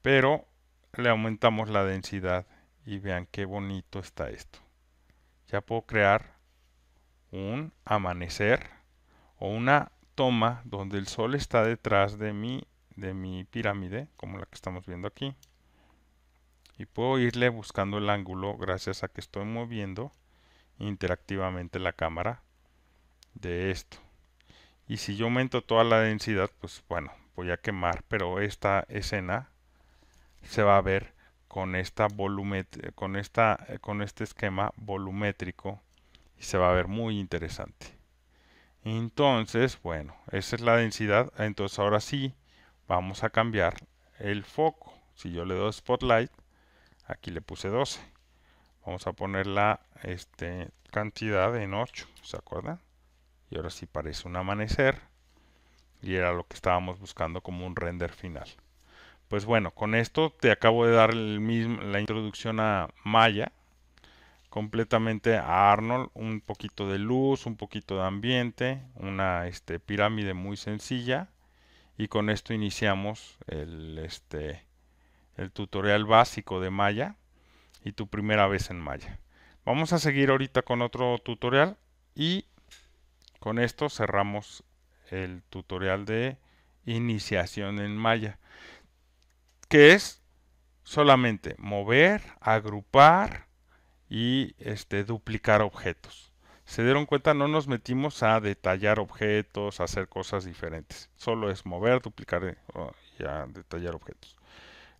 Pero le aumentamos la densidad. Y vean qué bonito está esto. Ya puedo crear un amanecer o una toma donde el sol está detrás de mi, de mi pirámide, como la que estamos viendo aquí. Y puedo irle buscando el ángulo gracias a que estoy moviendo interactivamente la cámara de esto. Y si yo aumento toda la densidad, pues bueno, voy a quemar, pero esta escena se va a ver con esta con esta con este esquema volumétrico y se va a ver muy interesante. Entonces, bueno, esa es la densidad. Entonces ahora sí, vamos a cambiar el foco. Si yo le doy Spotlight, aquí le puse 12. Vamos a poner la este, cantidad en 8, ¿se acuerdan? Y ahora sí parece un amanecer. Y era lo que estábamos buscando como un render final. Pues bueno, con esto te acabo de dar el mismo, la introducción a Maya completamente a Arnold, un poquito de luz, un poquito de ambiente, una este, pirámide muy sencilla y con esto iniciamos el, este, el tutorial básico de Maya y tu primera vez en Maya. Vamos a seguir ahorita con otro tutorial y con esto cerramos el tutorial de iniciación en Maya, que es solamente mover, agrupar, y este, duplicar objetos. Se dieron cuenta, no nos metimos a detallar objetos, a hacer cosas diferentes. Solo es mover, duplicar eh, oh, y a detallar objetos.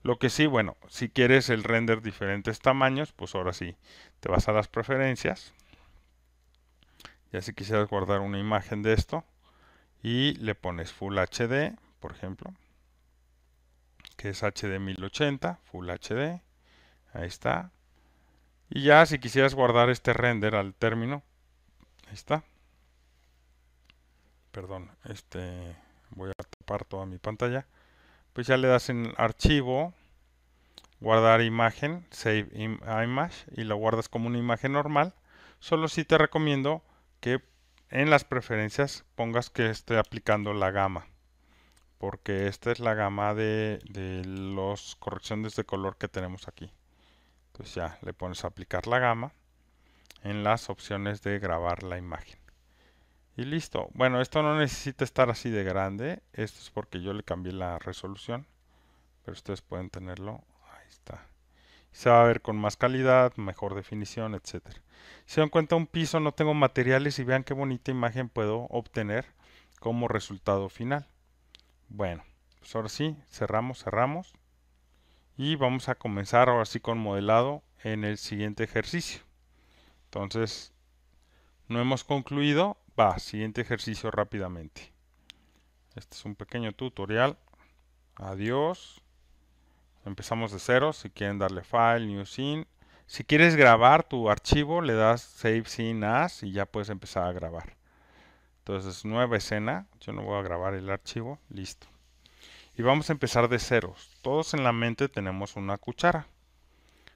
Lo que sí, bueno, si quieres el render diferentes tamaños, pues ahora sí, te vas a las preferencias. Ya si quisieras guardar una imagen de esto y le pones Full HD, por ejemplo, que es HD 1080, Full HD, ahí está. Y ya si quisieras guardar este render al término, ahí está. Perdón, este voy a tapar toda mi pantalla. Pues ya le das en archivo, guardar imagen, save image y lo guardas como una imagen normal. Solo si te recomiendo que en las preferencias pongas que esté aplicando la gama porque esta es la gama de, de las correcciones de color que tenemos aquí pues ya le pones a aplicar la gama en las opciones de grabar la imagen. Y listo. Bueno, esto no necesita estar así de grande. Esto es porque yo le cambié la resolución. Pero ustedes pueden tenerlo. Ahí está. Se va a ver con más calidad, mejor definición, etc. Si se dan cuenta un piso, no tengo materiales y vean qué bonita imagen puedo obtener como resultado final. Bueno, pues ahora sí, cerramos, cerramos y vamos a comenzar ahora sí con modelado en el siguiente ejercicio entonces no hemos concluido va siguiente ejercicio rápidamente este es un pequeño tutorial adiós empezamos de cero si quieren darle file new scene si quieres grabar tu archivo le das save scene as y ya puedes empezar a grabar entonces nueva escena yo no voy a grabar el archivo listo y vamos a empezar de ceros. Todos en la mente tenemos una cuchara.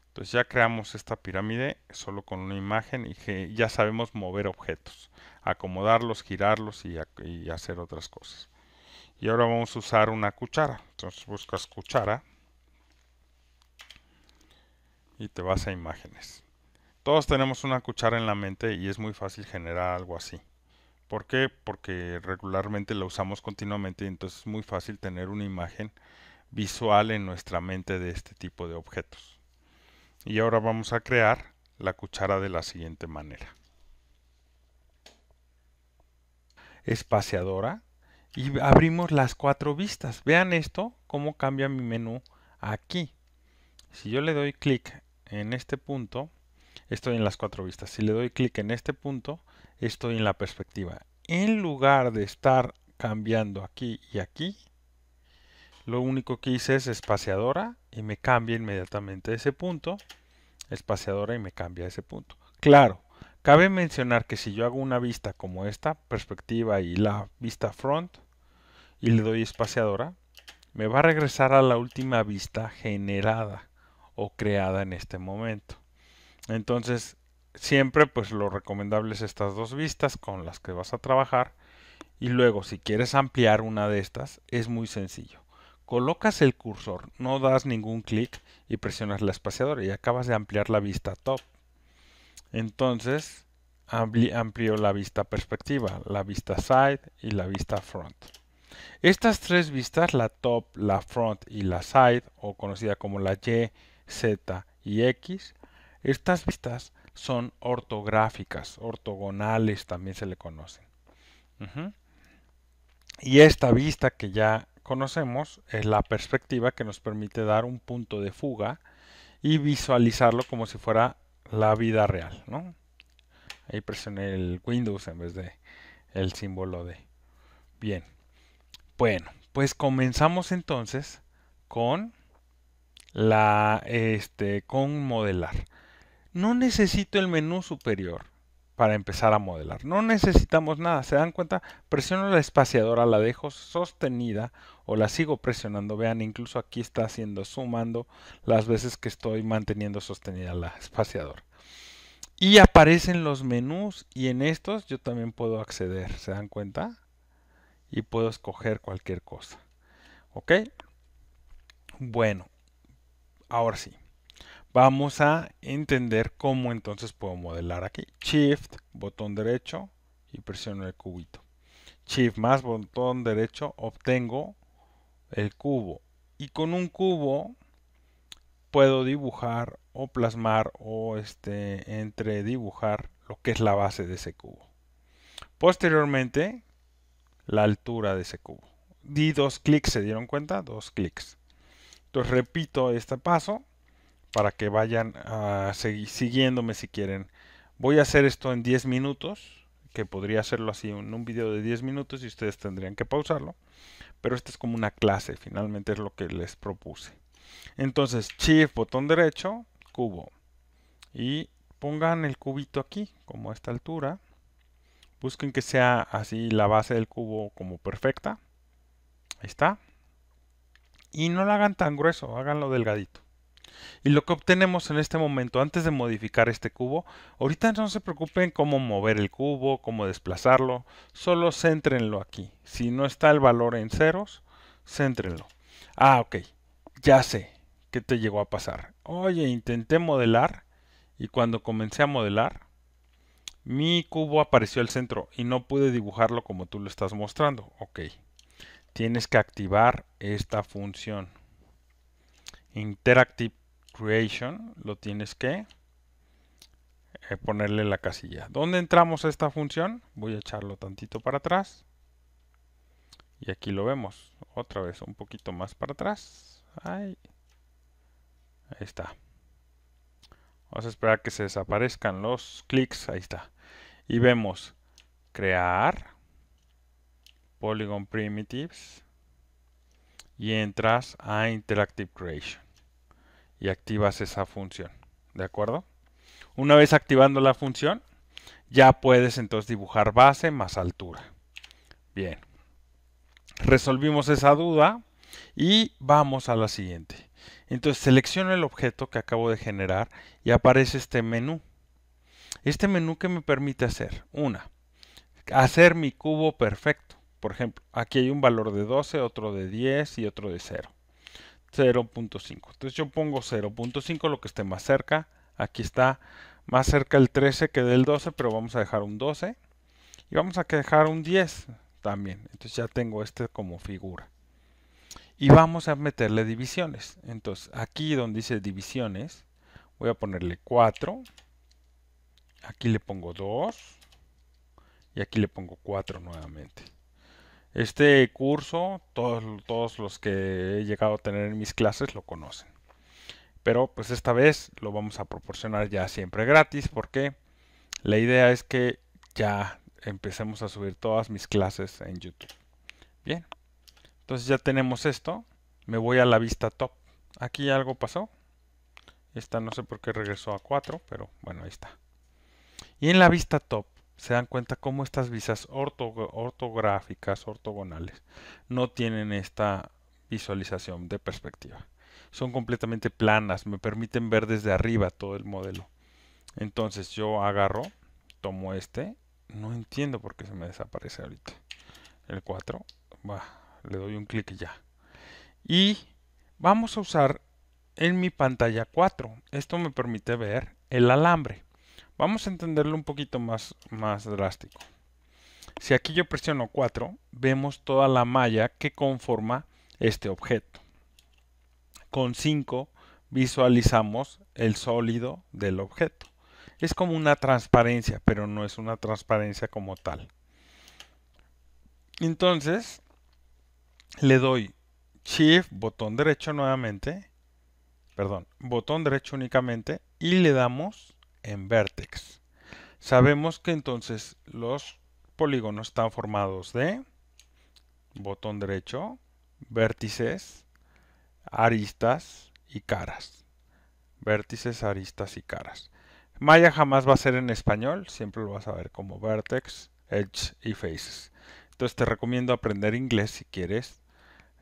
Entonces ya creamos esta pirámide solo con una imagen y ya sabemos mover objetos, acomodarlos, girarlos y, y hacer otras cosas. Y ahora vamos a usar una cuchara. Entonces buscas cuchara y te vas a imágenes. Todos tenemos una cuchara en la mente y es muy fácil generar algo así. ¿Por qué? Porque regularmente la usamos continuamente y entonces es muy fácil tener una imagen visual en nuestra mente de este tipo de objetos. Y ahora vamos a crear la cuchara de la siguiente manera. Espaciadora y abrimos las cuatro vistas. Vean esto, cómo cambia mi menú aquí. Si yo le doy clic en este punto, estoy en las cuatro vistas. Si le doy clic en este punto, estoy en la perspectiva. En lugar de estar cambiando aquí y aquí, lo único que hice es espaciadora y me cambia inmediatamente ese punto. Espaciadora y me cambia ese punto. Claro, cabe mencionar que si yo hago una vista como esta, perspectiva y la vista front, y le doy espaciadora, me va a regresar a la última vista generada o creada en este momento. Entonces, siempre pues lo recomendable es estas dos vistas con las que vas a trabajar y luego si quieres ampliar una de estas es muy sencillo colocas el cursor no das ningún clic y presionas la espaciadora y acabas de ampliar la vista top entonces amplio la vista perspectiva la vista side y la vista front estas tres vistas la top la front y la side o conocida como la y z y x estas vistas son ortográficas, ortogonales también se le conocen. Y esta vista que ya conocemos es la perspectiva que nos permite dar un punto de fuga y visualizarlo como si fuera la vida real. Ahí presioné el Windows en vez de el símbolo de. Bien. Bueno, pues comenzamos entonces con la este con modelar. No necesito el menú superior para empezar a modelar. No necesitamos nada, ¿se dan cuenta? Presiono la espaciadora, la dejo sostenida o la sigo presionando. Vean, incluso aquí está haciendo sumando las veces que estoy manteniendo sostenida la espaciadora. Y aparecen los menús y en estos yo también puedo acceder, ¿se dan cuenta? Y puedo escoger cualquier cosa. ¿Ok? Bueno, ahora sí vamos a entender cómo entonces puedo modelar aquí. Shift, botón derecho y presiono el cubito. Shift más botón derecho obtengo el cubo. Y con un cubo puedo dibujar o plasmar o este, entre dibujar lo que es la base de ese cubo. Posteriormente, la altura de ese cubo. Di dos clics, ¿se dieron cuenta? Dos clics. Entonces repito este paso para que vayan a siguiéndome si quieren. Voy a hacer esto en 10 minutos, que podría hacerlo así en un video de 10 minutos y ustedes tendrían que pausarlo. Pero esta es como una clase, finalmente es lo que les propuse. Entonces, Shift, botón derecho, cubo. Y pongan el cubito aquí, como a esta altura. Busquen que sea así la base del cubo como perfecta. Ahí está. Y no lo hagan tan grueso, háganlo delgadito. Y lo que obtenemos en este momento antes de modificar este cubo, ahorita no se preocupen cómo mover el cubo, cómo desplazarlo, solo céntrenlo aquí. Si no está el valor en ceros, céntrenlo. Ah, ok, ya sé qué te llegó a pasar. Oye, intenté modelar y cuando comencé a modelar, mi cubo apareció al centro y no pude dibujarlo como tú lo estás mostrando. Ok. Tienes que activar esta función. Interactive creation lo tienes que eh, ponerle la casilla. ¿Dónde entramos a esta función? Voy a echarlo tantito para atrás. Y aquí lo vemos. Otra vez un poquito más para atrás. Ahí, está. Vamos a esperar que se desaparezcan los clics. Ahí está. Y vemos crear Polygon Primitives y entras a Interactive Creation y activas esa función. ¿De acuerdo? Una vez activando la función, ya puedes entonces dibujar base más altura. Bien. Resolvimos esa duda y vamos a la siguiente. Entonces selecciono el objeto que acabo de generar y aparece este menú. Este menú que me permite hacer, una, hacer mi cubo perfecto. Por ejemplo, aquí hay un valor de 12, otro de 10 y otro de 0. 0.5. Entonces yo pongo 0.5, lo que esté más cerca. Aquí está más cerca el 13 que del 12, pero vamos a dejar un 12. Y vamos a dejar un 10 también. Entonces ya tengo este como figura. Y vamos a meterle divisiones. Entonces aquí donde dice divisiones, voy a ponerle 4. Aquí le pongo 2. Y aquí le pongo 4 nuevamente. Este curso, todos, los que he llegado a tener en mis clases lo conocen. Pero pues esta vez lo vamos a proporcionar ya siempre gratis porque la idea es que ya empecemos a subir todas mis clases en YouTube. Bien, entonces ya tenemos esto. Me voy a la vista top. Aquí algo pasó. Esta no sé por qué regresó a 4, pero bueno, ahí está. Y en la vista top se dan cuenta cómo estas visas ortográficas, ortogonales, no tienen esta visualización de perspectiva. Son completamente planas, me permiten ver desde arriba todo el modelo. Entonces yo agarro, tomo este, no entiendo por qué se me desaparece ahorita. El 4, le doy un clic ya. Y vamos a usar en mi pantalla 4. Esto me permite ver el alambre. Vamos a entenderlo un poquito más, más drástico. Si aquí yo presiono 4, vemos toda la malla que conforma este objeto. Con 5 visualizamos el sólido del objeto. Es como una transparencia, pero no es una transparencia como tal. Entonces, le doy Shift, botón derecho nuevamente, perdón, botón derecho únicamente y le damos en vertex. Sabemos que entonces los polígonos están formados de botón derecho, vértices, aristas y caras. Vértices, aristas y caras. Maya jamás va a ser en español, siempre lo vas a ver como vertex, edge y faces. Entonces te recomiendo aprender inglés si quieres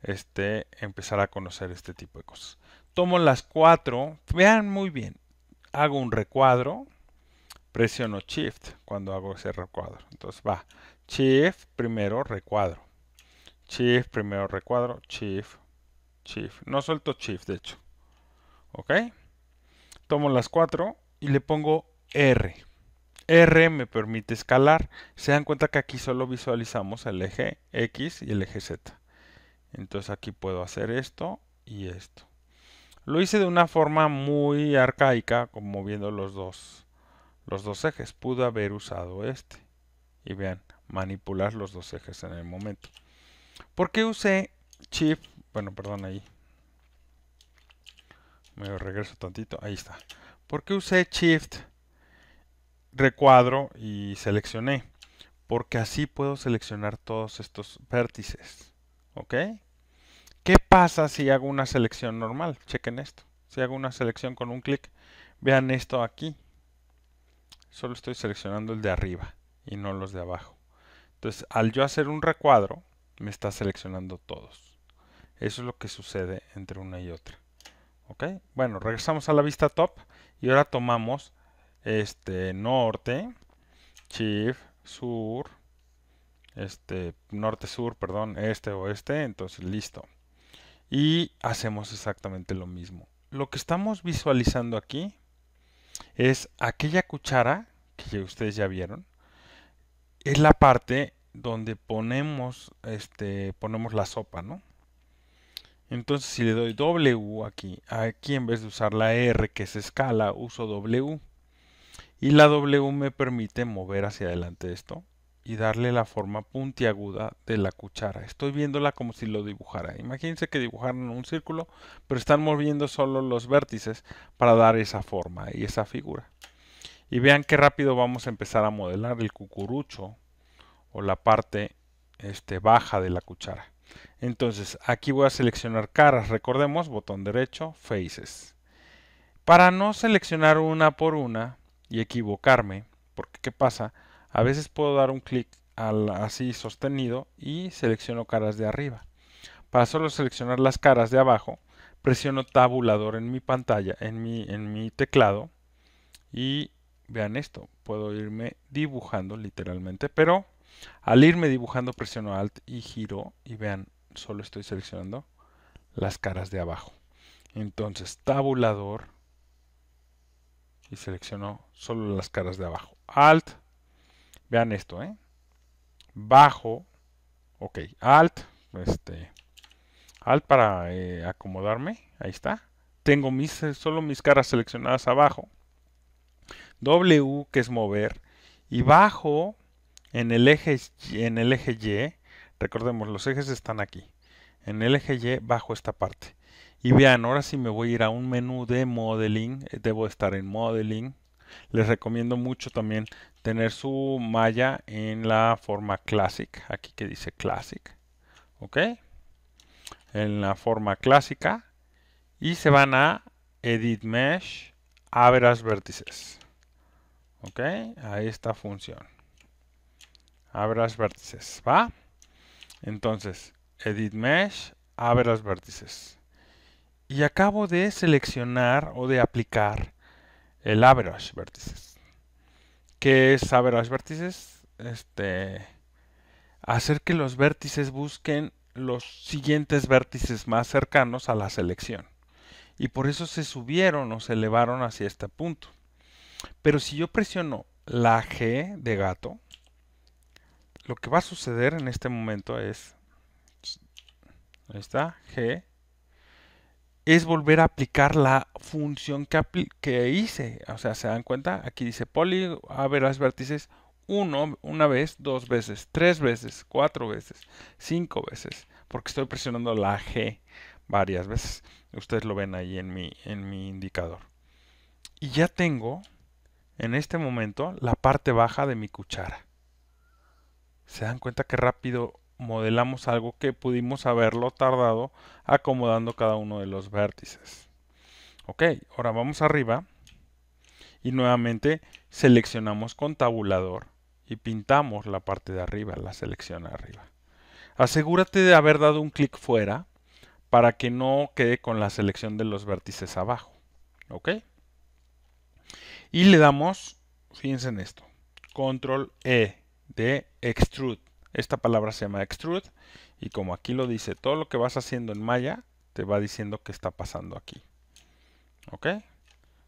este, empezar a conocer este tipo de cosas. Tomo las cuatro, vean muy bien, hago un recuadro, presiono Shift cuando hago ese recuadro. Entonces va Shift, primero recuadro. Shift, primero recuadro, Shift, Shift. No suelto Shift, de hecho. ¿Ok? Tomo las cuatro y le pongo R. R me permite escalar. Se dan cuenta que aquí solo visualizamos el eje X y el eje Z. Entonces aquí puedo hacer esto y esto. Lo hice de una forma muy arcaica, como viendo los dos, los dos ejes. Pude haber usado este. Y vean, manipular los dos ejes en el momento. ¿Por qué usé Shift? Bueno, perdón, ahí. Me regreso tantito. Ahí está. ¿Por qué usé Shift, recuadro y seleccioné? Porque así puedo seleccionar todos estos vértices. ¿Ok? ¿Qué pasa si hago una selección normal? Chequen esto. Si hago una selección con un clic, vean esto aquí. Solo estoy seleccionando el de arriba y no los de abajo. Entonces, al yo hacer un recuadro, me está seleccionando todos. Eso es lo que sucede entre una y otra. ¿Ok? Bueno, regresamos a la vista top y ahora tomamos este norte, shift, sur, este norte-sur, perdón, este-oeste. Entonces, listo y hacemos exactamente lo mismo. Lo que estamos visualizando aquí es aquella cuchara que ustedes ya vieron. Es la parte donde ponemos, este, ponemos la sopa, ¿no? Entonces si le doy W aquí, aquí en vez de usar la R que se escala, uso W. Y la W me permite mover hacia adelante esto y darle la forma puntiaguda de la cuchara. Estoy viéndola como si lo dibujara. Imagínense que dibujaron un círculo, pero están moviendo solo los vértices para dar esa forma y esa figura. Y vean qué rápido vamos a empezar a modelar el cucurucho o la parte este, baja de la cuchara. Entonces, aquí voy a seleccionar caras. Recordemos, botón derecho, faces. Para no seleccionar una por una y equivocarme, porque ¿qué pasa? A veces puedo dar un clic al así sostenido y selecciono caras de arriba. Para solo seleccionar las caras de abajo, presiono tabulador en mi pantalla, en mi, en mi teclado y vean esto, puedo irme dibujando literalmente, pero al irme dibujando presiono Alt y giro y vean, solo estoy seleccionando las caras de abajo. Entonces, tabulador y selecciono solo las caras de abajo. Alt, Vean esto, ¿eh? Bajo, ok, alt, este, alt para eh, acomodarme, ahí está. Tengo mis, eh, solo mis caras seleccionadas abajo. W, que es mover, y bajo en el eje, en el eje Y, recordemos, los ejes están aquí. En el eje Y bajo esta parte. Y vean, ahora si me voy a ir a un menú de modeling. Eh, debo estar en modeling. Les recomiendo mucho también tener su malla en la forma Classic, aquí que dice Classic, ¿ok? En la forma clásica y se van a Edit Mesh, Average Vértices, ¿ok? Ahí esta función, Average Vértices, ¿va? Entonces, Edit Mesh, Average Vértices y acabo de seleccionar o de aplicar el average vértices. ¿Qué es average vértices? Este, hacer que los vértices busquen los siguientes vértices más cercanos a la selección. Y por eso se subieron o se elevaron hacia este punto. Pero si yo presiono la G de gato, lo que va a suceder en este momento es, ahí está, G, es volver a aplicar la función que, hice. O sea, se dan cuenta, aquí dice poly, a ver las vértices uno, una vez, dos veces, tres veces, cuatro veces, cinco veces, porque estoy presionando la G varias veces. Ustedes lo ven ahí en mi, en mi indicador. Y ya tengo en este momento la parte baja de mi cuchara. ¿Se dan cuenta que rápido modelamos algo que pudimos haberlo tardado acomodando cada uno de los vértices. Ok, ahora vamos arriba y nuevamente seleccionamos con tabulador y pintamos la parte de arriba, la selección arriba. Asegúrate de haber dado un clic fuera para que no quede con la selección de los vértices abajo. ¿Ok? Y le damos, fíjense en esto, control E de extrude esta palabra se llama extrude y como aquí lo dice, todo lo que vas haciendo en Maya, te va diciendo qué está pasando aquí. ¿Ok?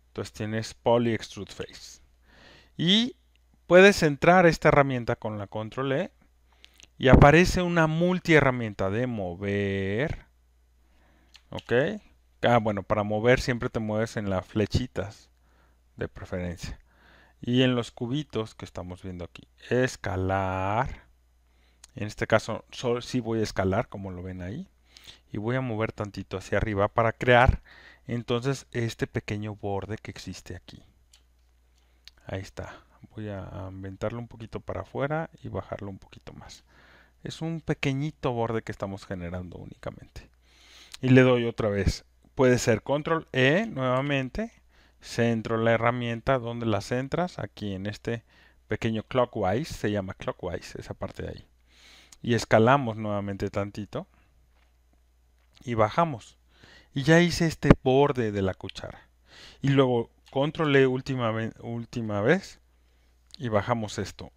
Entonces tienes poly extrude face. Y puedes entrar a esta herramienta con la control E y aparece una multi herramienta de mover. ¿Ok? Ah, bueno, para mover siempre te mueves en las flechitas de preferencia. Y en los cubitos que estamos viendo aquí. Escalar en este caso solo sí voy a escalar como lo ven ahí. Y voy a mover tantito hacia arriba para crear entonces este pequeño borde que existe aquí. Ahí está. Voy a inventarlo un poquito para afuera y bajarlo un poquito más. Es un pequeñito borde que estamos generando únicamente. Y le doy otra vez. Puede ser control E nuevamente. Centro la herramienta donde la centras. Aquí en este pequeño clockwise. Se llama clockwise esa parte de ahí y escalamos nuevamente tantito y bajamos. Y ya hice este borde de la cuchara. Y luego controlé última, última vez y bajamos esto.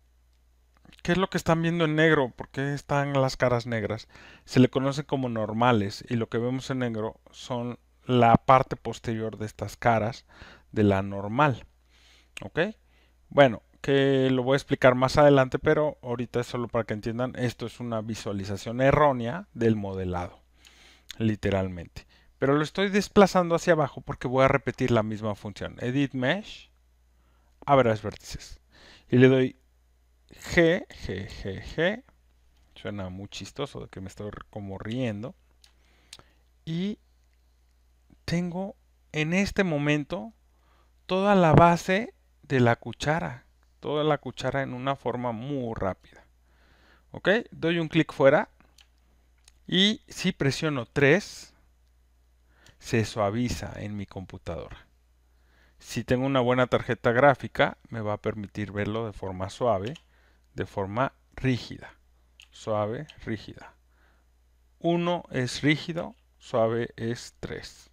¿Qué es lo que están viendo en negro? ¿Por qué están las caras negras? Se le conoce como normales y lo que vemos en negro son la parte posterior de estas caras de la normal. ¿Ok? Bueno, que lo voy a explicar más adelante, pero ahorita es solo para que entiendan, esto es una visualización errónea del modelado, literalmente. Pero lo estoy desplazando hacia abajo porque voy a repetir la misma función. Edit Mesh, los vértices. Y le doy G, G, G, G. Suena muy chistoso, de que me estoy como riendo. Y tengo en este momento toda la base de la cuchara toda la cuchara en una forma muy rápida. ¿Ok? Doy un clic fuera y si presiono 3, se suaviza en mi computadora. Si tengo una buena tarjeta gráfica, me va a permitir verlo de forma suave, de forma rígida. Suave, rígida. 1 es rígido, suave es 3.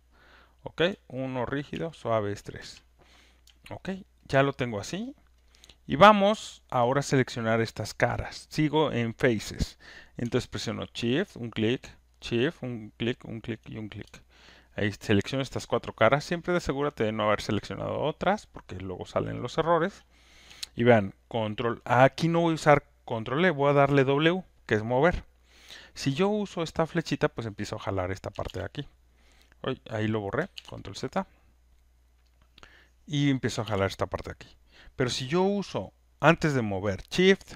¿Ok? 1 rígido, suave es 3. ¿Ok? Ya lo tengo así. Y vamos ahora a seleccionar estas caras. Sigo en Faces. Entonces presiono Shift, un clic, Shift, un clic, un clic y un clic. Ahí selecciono estas cuatro caras. Siempre asegúrate de no haber seleccionado otras porque luego salen los errores. Y vean, control. Aquí no voy a usar control E, voy a darle W, que es mover. Si yo uso esta flechita, pues empiezo a jalar esta parte de aquí. Ahí lo borré, control Z. Y empiezo a jalar esta parte de aquí. Pero si yo uso antes de mover Shift,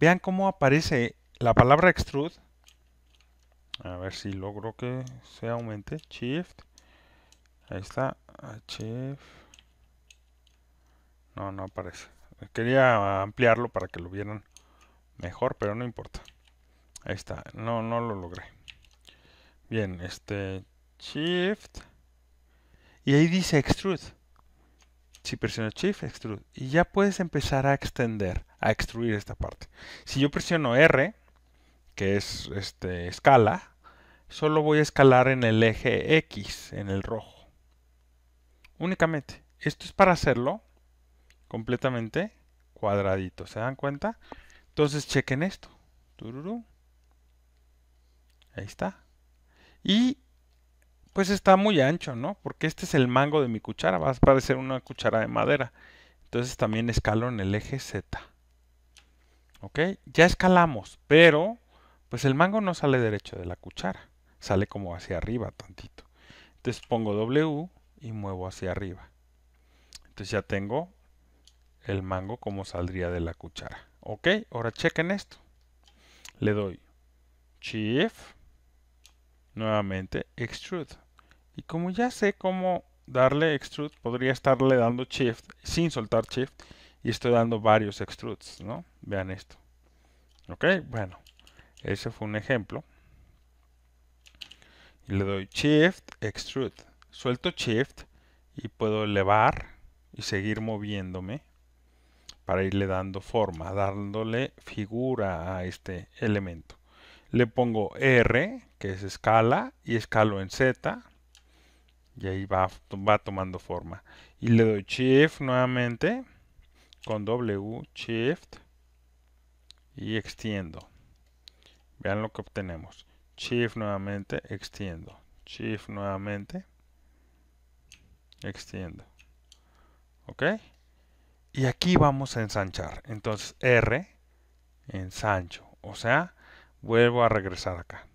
vean cómo aparece la palabra extrude. A ver si logro que se aumente. Shift. Ahí está. Shift. No, no aparece. Quería ampliarlo para que lo vieran mejor, pero no importa. Ahí está. No, no lo logré. Bien, este Shift. Y ahí dice Extrude si presiono Shift, Extrude. Y ya puedes empezar a extender, a extruir esta parte. Si yo presiono R, que es este, escala, solo voy a escalar en el eje X, en el rojo. Únicamente. Esto es para hacerlo completamente cuadradito. ¿Se dan cuenta? Entonces chequen esto. Ahí está. Y pues está muy ancho, ¿no? Porque este es el mango de mi cuchara, va a parecer una cuchara de madera. Entonces también escalo en el eje Z. ¿Ok? Ya escalamos, pero pues el mango no sale derecho de la cuchara, sale como hacia arriba tantito. Entonces pongo W y muevo hacia arriba. Entonces ya tengo el mango como saldría de la cuchara. ¿Ok? Ahora chequen esto. Le doy Shift, nuevamente Extrude. Y como ya sé cómo darle extrude, podría estarle dando shift sin soltar shift. Y estoy dando varios extrudes, ¿no? Vean esto. Ok, bueno. Ese fue un ejemplo. Y le doy shift, extrude. Suelto shift y puedo elevar y seguir moviéndome para irle dando forma, dándole figura a este elemento. Le pongo R, que es escala, y escalo en Z, y ahí va, tomando forma y le doy shift nuevamente con W shift y extiendo vean lo que obtenemos shift nuevamente extiendo shift nuevamente extiendo ok y aquí vamos a ensanchar entonces R ensancho o sea vuelvo a regresar acá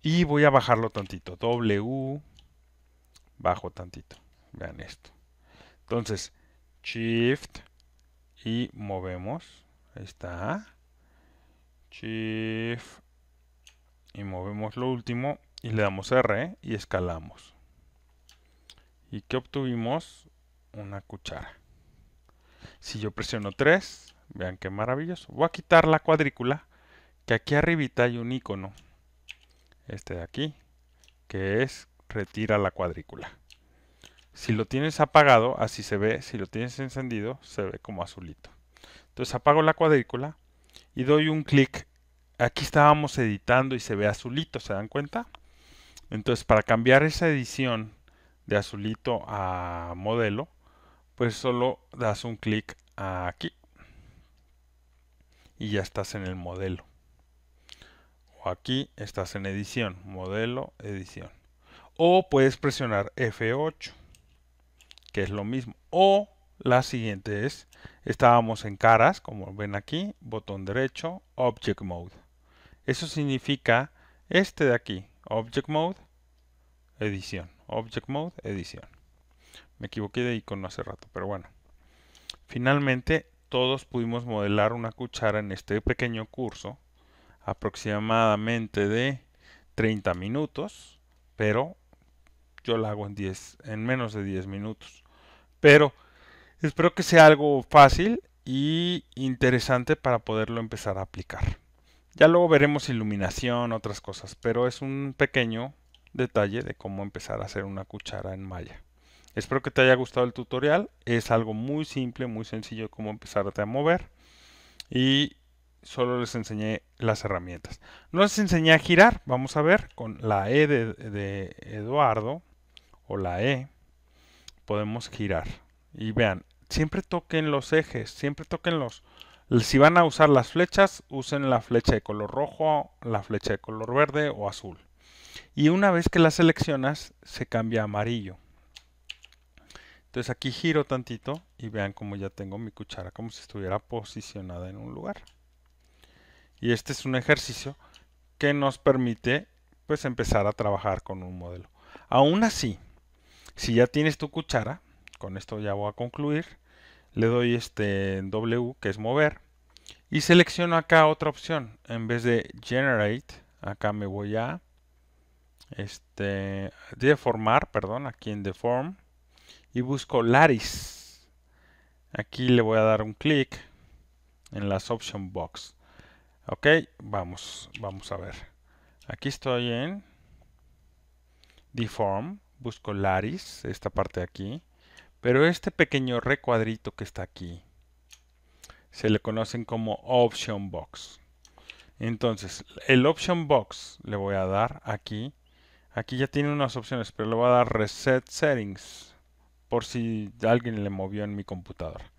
y voy a bajarlo tantito W bajo tantito. Vean esto. Entonces, Shift y movemos. Ahí está. Shift y movemos lo último y le damos R y escalamos. ¿Y que obtuvimos? Una cuchara. Si yo presiono 3, vean qué maravilloso. Voy a quitar la cuadrícula, que aquí arribita hay un icono. Este de aquí, que es retira la cuadrícula. Si lo tienes apagado, así se ve. Si lo tienes encendido, se ve como azulito. Entonces apago la cuadrícula y doy un clic. Aquí estábamos editando y se ve azulito, ¿se dan cuenta? Entonces para cambiar esa edición de azulito a modelo, pues solo das un clic aquí. Y ya estás en el modelo. O aquí estás en edición, modelo, edición o puedes presionar F8 que es lo mismo o la siguiente es estábamos en caras como ven aquí botón derecho object mode eso significa este de aquí object mode edición object mode edición me equivoqué de icono hace rato pero bueno finalmente todos pudimos modelar una cuchara en este pequeño curso aproximadamente de 30 minutos pero yo la hago en en menos de 10 minutos. Pero espero que sea algo fácil y interesante para poderlo empezar a aplicar. Ya luego veremos iluminación, otras cosas, pero es un pequeño detalle de cómo empezar a hacer una cuchara en malla. Espero que te haya gustado el tutorial, es algo muy simple, muy sencillo cómo empezarte a mover y solo les enseñé las herramientas. No les enseñé a girar, vamos a ver con la E de Eduardo, o la E, podemos girar. Y vean, siempre toquen los ejes, siempre toquen los... Si van a usar las flechas, usen la flecha de color rojo, la flecha de color verde o azul. Y una vez que la seleccionas, se cambia a amarillo. Entonces aquí giro tantito y vean como ya tengo mi cuchara como si estuviera posicionada en un lugar. Y este es un ejercicio que nos permite pues empezar a trabajar con un modelo. Aún así, si ya tienes tu cuchara, con esto ya voy a concluir, le doy este W que es mover y selecciono acá otra opción. En vez de generate, acá me voy a este, deformar, perdón, aquí en deform y busco Laris. Aquí le voy a dar un clic en las option box. Ok, vamos, vamos a ver. Aquí estoy en deform busco Laris, esta parte de aquí, pero este pequeño recuadrito que está aquí se le conocen como option box. Entonces, el option box le voy a dar aquí. Aquí ya tiene unas opciones, pero le voy a dar reset settings por si alguien le movió en mi computadora.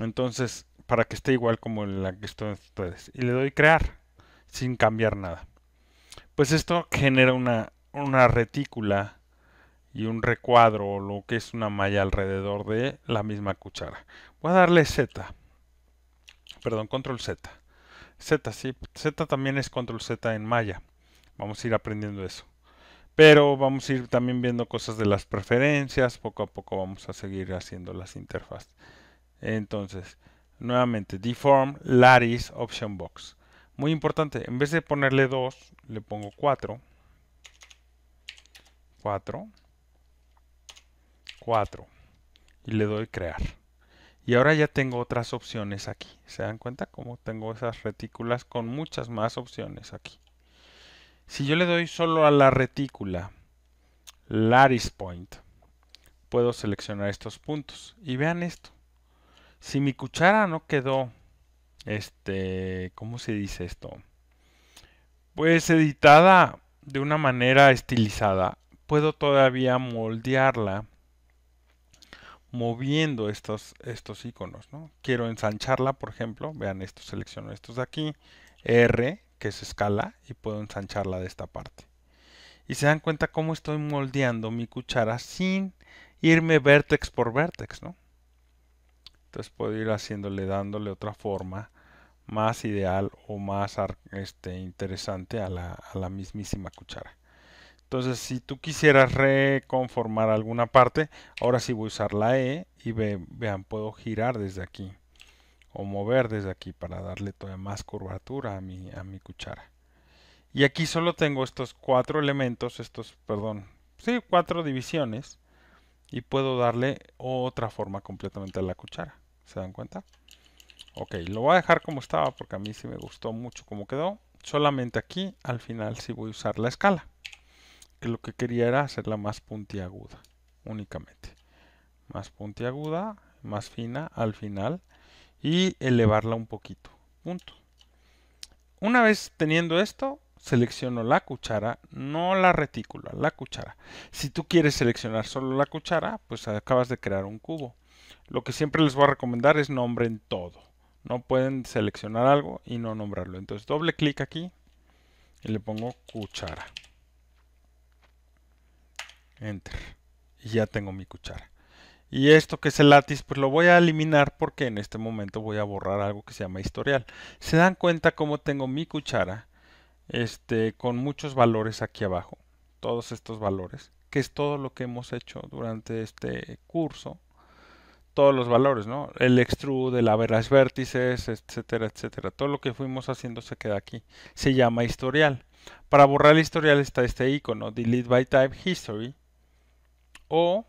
Entonces, para que esté igual como en la que estoy ustedes. Y le doy crear sin cambiar nada. Pues esto genera una, una retícula y un recuadro o lo que es una malla alrededor de la misma cuchara. Voy a darle Z. Perdón, control Z. Z, sí. Z también es control Z en malla. Vamos a ir aprendiendo eso. Pero vamos a ir también viendo cosas de las preferencias. Poco a poco vamos a seguir haciendo las interfaces. Entonces, nuevamente, deform, laris, option box. Muy importante, en vez de ponerle 2, le pongo 4. 4. 4 y le doy crear. Y ahora ya tengo otras opciones aquí. ¿Se dan cuenta cómo tengo esas retículas con muchas más opciones aquí? Si yo le doy solo a la retícula Laris Point, puedo seleccionar estos puntos. Y vean esto. Si mi cuchara no quedó, este, ¿cómo se dice esto? Pues editada de una manera estilizada, puedo todavía moldearla moviendo estos, estos iconos. ¿no? Quiero ensancharla, por ejemplo. Vean esto, selecciono estos de aquí. R, que es escala, y puedo ensancharla de esta parte. Y se dan cuenta cómo estoy moldeando mi cuchara sin irme vertex por vertex, ¿no? Entonces puedo ir haciéndole, dándole otra forma más ideal o más este, interesante a la mismísima cuchara. Entonces, si tú quisieras reconformar alguna parte, ahora sí voy a usar la E y vean, puedo girar desde aquí o mover desde aquí para darle todavía más curvatura a mi, a mi cuchara. Y aquí solo tengo estos cuatro elementos, estos, perdón, sí, cuatro divisiones y puedo darle otra forma completamente a la cuchara. ¿Se dan cuenta? Ok, lo voy a dejar como estaba porque a mí sí me gustó mucho como quedó. Solamente aquí al final sí voy a usar la escala que lo que quería era hacerla más puntiaguda únicamente. Más puntiaguda, más fina al final y elevarla un poquito. Punto. Una vez teniendo esto, selecciono la cuchara, no la retícula, la cuchara. Si tú quieres seleccionar solo la cuchara, pues acabas de crear un cubo. Lo que siempre les voy a recomendar es nombren todo. No pueden seleccionar algo y no nombrarlo. Entonces doble clic aquí y le pongo cuchara enter y ya tengo mi cuchara y esto que es el látiz pues lo voy a eliminar porque en este momento voy a borrar algo que se llama historial se dan cuenta cómo tengo mi cuchara este con muchos valores aquí abajo todos estos valores que es todo lo que hemos hecho durante este curso todos los valores, ¿no? El extrude, el veras vértices, etcétera, etcétera. Todo lo que fuimos haciendo se queda aquí. Se llama historial. Para borrar el historial está este icono, delete by type history o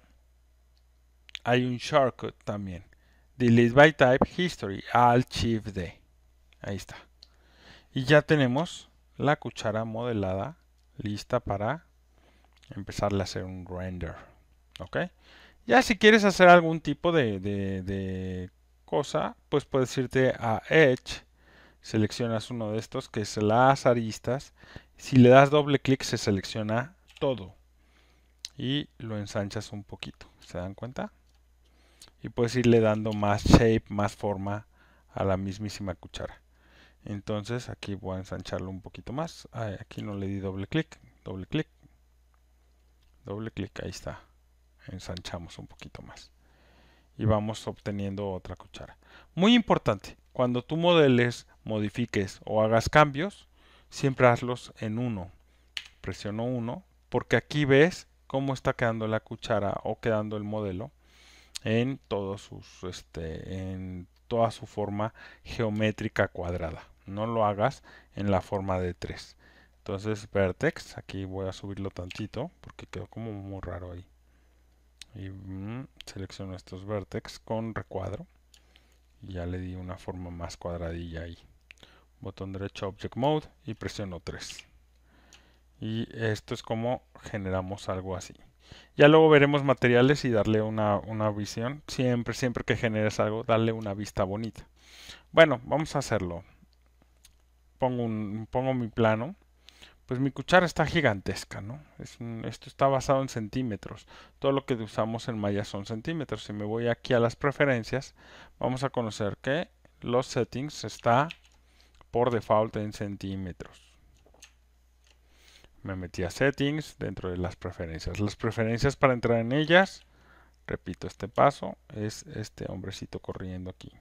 hay un shortcut también. Delete by type history. Alt Shift D. Ahí está. Y ya tenemos la cuchara modelada lista para empezarle a hacer un render. ¿Ok? Ya si quieres hacer algún tipo de, de, de cosa, pues puedes irte a Edge. Seleccionas uno de estos que es las aristas. Si le das doble clic se selecciona todo y lo ensanchas un poquito. ¿Se dan cuenta? Y puedes irle dando más shape, más forma a la mismísima cuchara. Entonces aquí voy a ensancharlo un poquito más. aquí no le di doble clic, doble clic, doble clic, ahí está. Ensanchamos un poquito más. Y vamos obteniendo otra cuchara. Muy importante, cuando tú modeles, modifiques o hagas cambios, siempre hazlos en uno. Presiono uno. porque aquí ves cómo está quedando la cuchara o quedando el modelo este, en toda su forma geométrica cuadrada no lo hagas en la forma de 3 entonces vertex aquí voy a subirlo tantito porque quedó como muy raro ahí mm, selecciono estos vertex con recuadro y ya le di una forma más cuadradilla ahí botón derecho object mode y presiono 3 y esto es como generamos algo así. Ya luego veremos materiales y darle una, visión. Siempre, siempre que generes algo, darle una vista bonita. Bueno, vamos a hacerlo. Pongo, un, pongo mi plano. Pues mi cuchara está gigantesca, ¿no? esto está basado en centímetros. Todo lo que usamos en Maya son centímetros. Si me voy aquí a las preferencias, vamos a conocer que los settings está por default en centímetros me metí a settings dentro de las preferencias. Las preferencias para entrar en ellas, repito este paso, es este hombrecito corriendo aquí.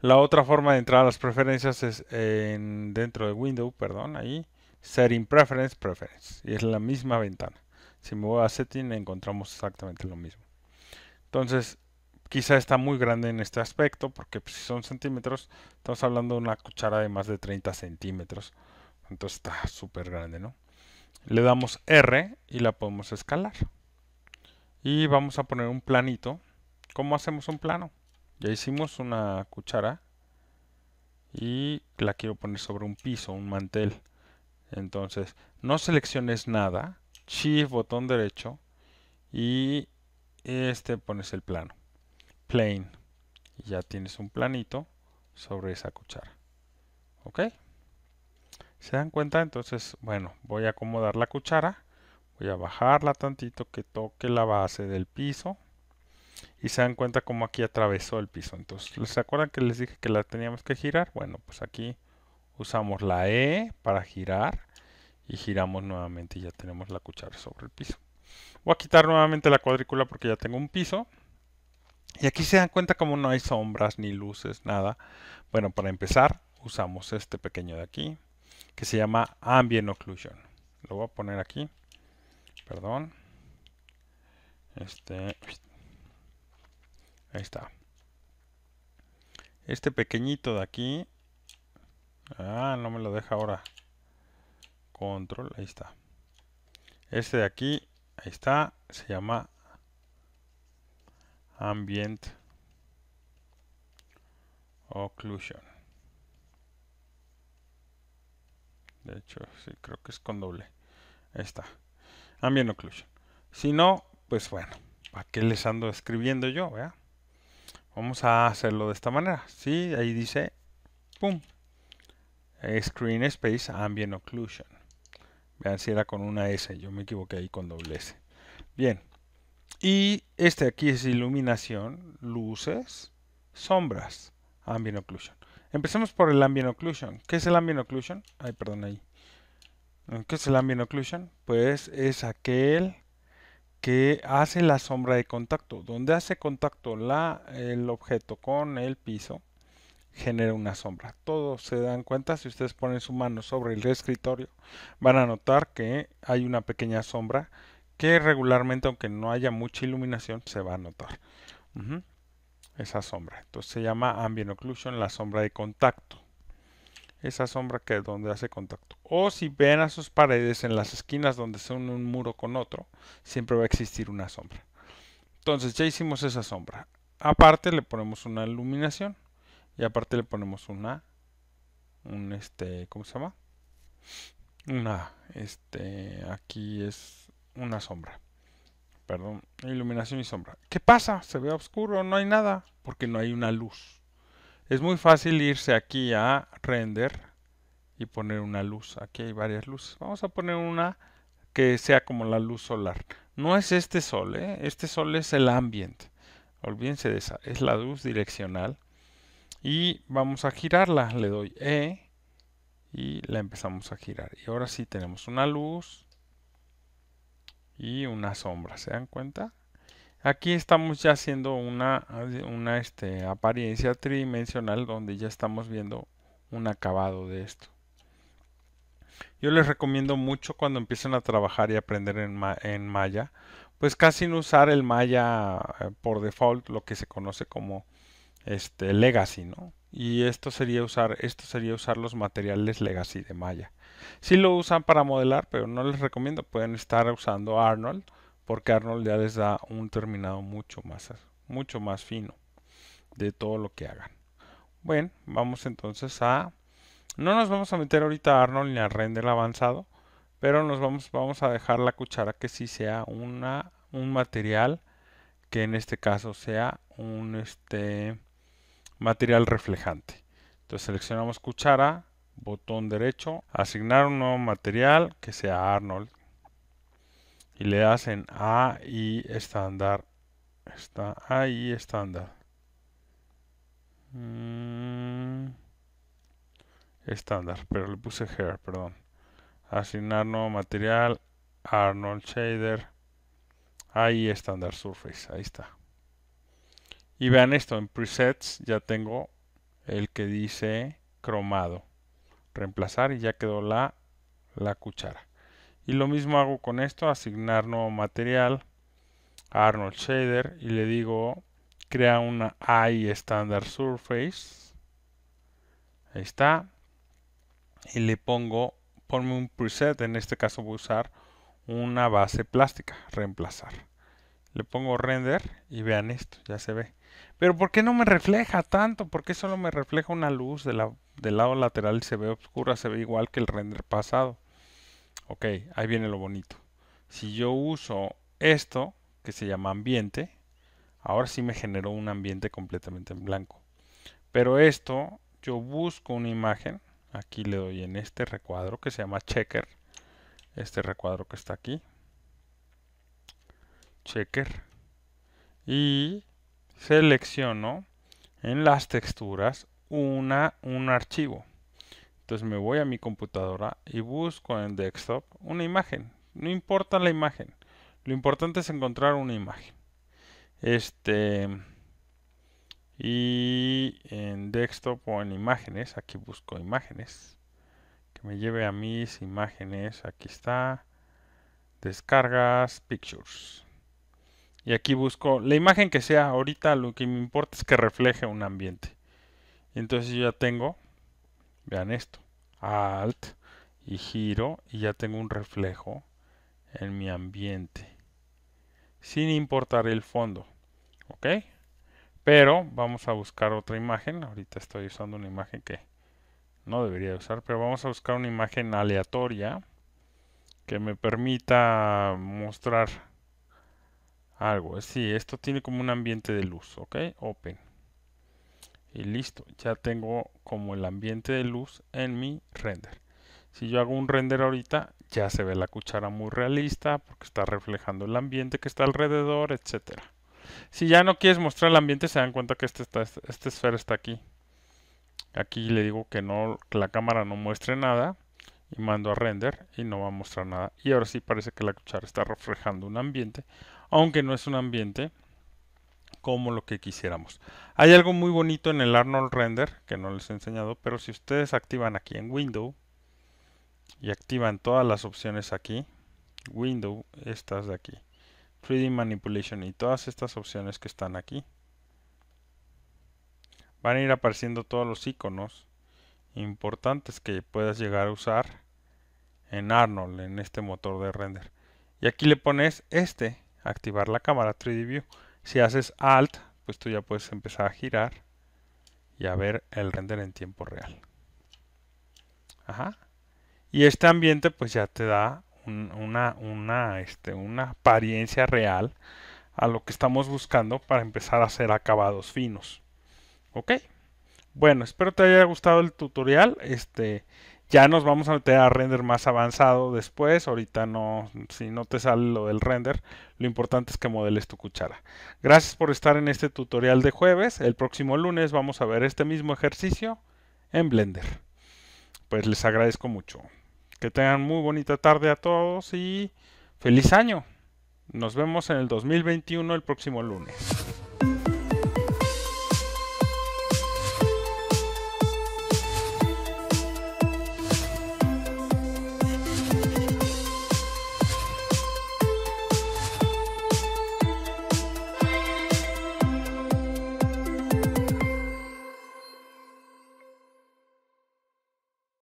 La otra forma de entrar a las preferencias es en, dentro de Windows, perdón, ahí, Setting Preference, Preference, y es la misma ventana. Si me voy a Setting encontramos exactamente lo mismo. Entonces, quizá está muy grande en este aspecto, porque pues, si son centímetros, estamos hablando de una cuchara de más de 30 centímetros entonces está súper grande, ¿no? Le damos R y la podemos escalar. Y vamos a poner un planito. ¿Cómo hacemos un plano? Ya hicimos una cuchara y la quiero poner sobre un piso, un mantel. Entonces, no selecciones nada, Shift, botón derecho y este pones el plano. Plane. Y ya tienes un planito sobre esa cuchara. ¿Ok? ¿Se dan cuenta? Entonces, bueno, voy a acomodar la cuchara. Voy a bajarla tantito que toque la base del piso. Y se dan cuenta como aquí atravesó el piso. Entonces, ¿se acuerdan que les dije que la teníamos que girar? Bueno, pues aquí usamos la E para girar. Y giramos nuevamente y ya tenemos la cuchara sobre el piso. Voy a quitar nuevamente la cuadrícula porque ya tengo un piso. Y aquí se dan cuenta como no hay sombras ni luces, nada. Bueno, para empezar usamos este pequeño de aquí que se llama Ambient Occlusion. Lo voy a poner aquí. Perdón. Este. Ahí está. Este pequeñito de aquí. Ah, no me lo deja ahora. Control, ahí está. Este de aquí, ahí está. Se llama Ambient Occlusion. De hecho, sí, creo que es con doble. Ahí está. Ambient occlusion. Si no, pues bueno, ¿para qué les ando escribiendo yo? Vamos a hacerlo de esta manera. Sí, ahí dice, pum, Screen Space Ambient Occlusion. Vean si era con una S, yo me equivoqué ahí con doble S. Bien, y este aquí es iluminación, luces, sombras, Ambient Occlusion. Empecemos por el ambient occlusion. ¿Qué es el ambient occlusion? Ay, perdón, ahí. ¿Qué es el ambient occlusion? Pues es aquel que hace la sombra de contacto. Donde hace contacto la, el objeto con el piso, genera una sombra. Todos se dan cuenta, si ustedes ponen su mano sobre el escritorio, van a notar que hay una pequeña sombra que regularmente, aunque no haya mucha iluminación, se va a notar esa sombra. Entonces se llama ambient occlusion, la sombra de contacto. Esa sombra que es donde hace contacto. O si ven a sus paredes en las esquinas donde se une un muro con otro, siempre va a existir una sombra. Entonces ya hicimos esa sombra. Aparte le ponemos una iluminación y aparte le ponemos una un este, ¿cómo se llama? Una este, aquí es una sombra perdón, iluminación y sombra. ¿Qué pasa? Se ve oscuro, no hay nada, porque no hay una luz. Es muy fácil irse aquí a render y poner una luz. Aquí hay varias luces. Vamos a poner una que sea como la luz solar. No es este sol, ¿eh? este sol es el ambiente, Olvídense de esa, es la luz direccional. Y vamos a girarla, le doy E y la empezamos a girar. Y ahora sí tenemos una luz y una sombra. ¿Se dan cuenta? Aquí estamos ya haciendo una, una este, apariencia tridimensional donde ya estamos viendo un acabado de esto. Yo les recomiendo mucho cuando empiecen a trabajar y aprender en, Maya, pues casi no usar el Maya eh, por default, lo que se conoce como este legacy, ¿no? Y esto sería usar, esto sería usar los materiales legacy de Maya si lo usan para modelar, pero no les recomiendo. Pueden estar usando Arnold, porque Arnold ya les da un terminado mucho más, mucho más fino de todo lo que hagan. Bueno, vamos entonces a... No nos vamos a meter ahorita Arnold ni a render avanzado, pero nos vamos, vamos a dejar la cuchara que sí sea una, un material que en este caso sea un este, material reflejante. Entonces seleccionamos cuchara, botón derecho, asignar un nuevo material que sea Arnold y le hacen AI estándar. Está AI estándar. Mm, estándar, pero le puse hair, perdón. Asignar nuevo material, Arnold Shader, AI Standard surface, ahí está. Y vean esto, en presets ya tengo el que dice cromado reemplazar y ya quedó la, la cuchara. Y lo mismo hago con esto, asignar nuevo material a Arnold Shader y le digo crea una I Standard Surface. Ahí está. Y le pongo, ponme un preset, en este caso voy a usar una base plástica, reemplazar. Le pongo render y vean esto, ya se ve. Pero ¿por qué no me refleja tanto? ¿Por qué solo me refleja una luz de la del lado lateral se ve oscura, se ve igual que el render pasado. Ok, ahí viene lo bonito. Si yo uso esto, que se llama ambiente, ahora sí me generó un ambiente completamente en blanco. Pero esto, yo busco una imagen, aquí le doy en este recuadro que se llama checker, este recuadro que está aquí, checker, y selecciono en las texturas una, un archivo. Entonces me voy a mi computadora y busco en desktop una imagen. No importa la imagen. Lo importante es encontrar una imagen. Este. Y en desktop o en imágenes, aquí busco imágenes. Que me lleve a mis imágenes. Aquí está. Descargas, pictures. Y aquí busco la imagen que sea ahorita. Lo que me importa es que refleje un ambiente. Entonces yo ya tengo, vean esto, alt y giro y ya tengo un reflejo en mi ambiente. Sin importar el fondo. ¿Ok? Pero vamos a buscar otra imagen. Ahorita estoy usando una imagen que no debería usar, pero vamos a buscar una imagen aleatoria que me permita mostrar algo. Sí, esto tiene como un ambiente de luz, ¿ok? Open y listo ya tengo como el ambiente de luz en mi render si yo hago un render ahorita ya se ve la cuchara muy realista porque está reflejando el ambiente que está alrededor etcétera si ya no quieres mostrar el ambiente se dan cuenta que este esta esfera está aquí aquí le digo que no la cámara no muestre nada y mando a render y no va a mostrar nada y ahora sí parece que la cuchara está reflejando un ambiente aunque no es un ambiente como lo que quisiéramos. Hay algo muy bonito en el Arnold Render, que no les he enseñado, pero si ustedes activan aquí en Window y activan todas las opciones aquí, Window, estas de aquí, 3D Manipulation y todas estas opciones que están aquí, van a ir apareciendo todos los iconos importantes que puedas llegar a usar en Arnold, en este motor de render. Y aquí le pones este, activar la cámara 3D View. Si haces Alt, pues tú ya puedes empezar a girar y a ver el render en tiempo real. Ajá. Y este ambiente pues ya te da una, una, este, una apariencia real a lo que estamos buscando para empezar a hacer acabados finos. ¿Ok? Bueno, espero te haya gustado el tutorial. Este, ya nos vamos a meter a render más avanzado después. Ahorita no, si no te sale lo del render, lo importante es que modeles tu cuchara. Gracias por estar en este tutorial de jueves. El próximo lunes vamos a ver este mismo ejercicio en Blender. Pues les agradezco mucho. Que tengan muy bonita tarde a todos y feliz año. Nos vemos en el 2021 el próximo lunes.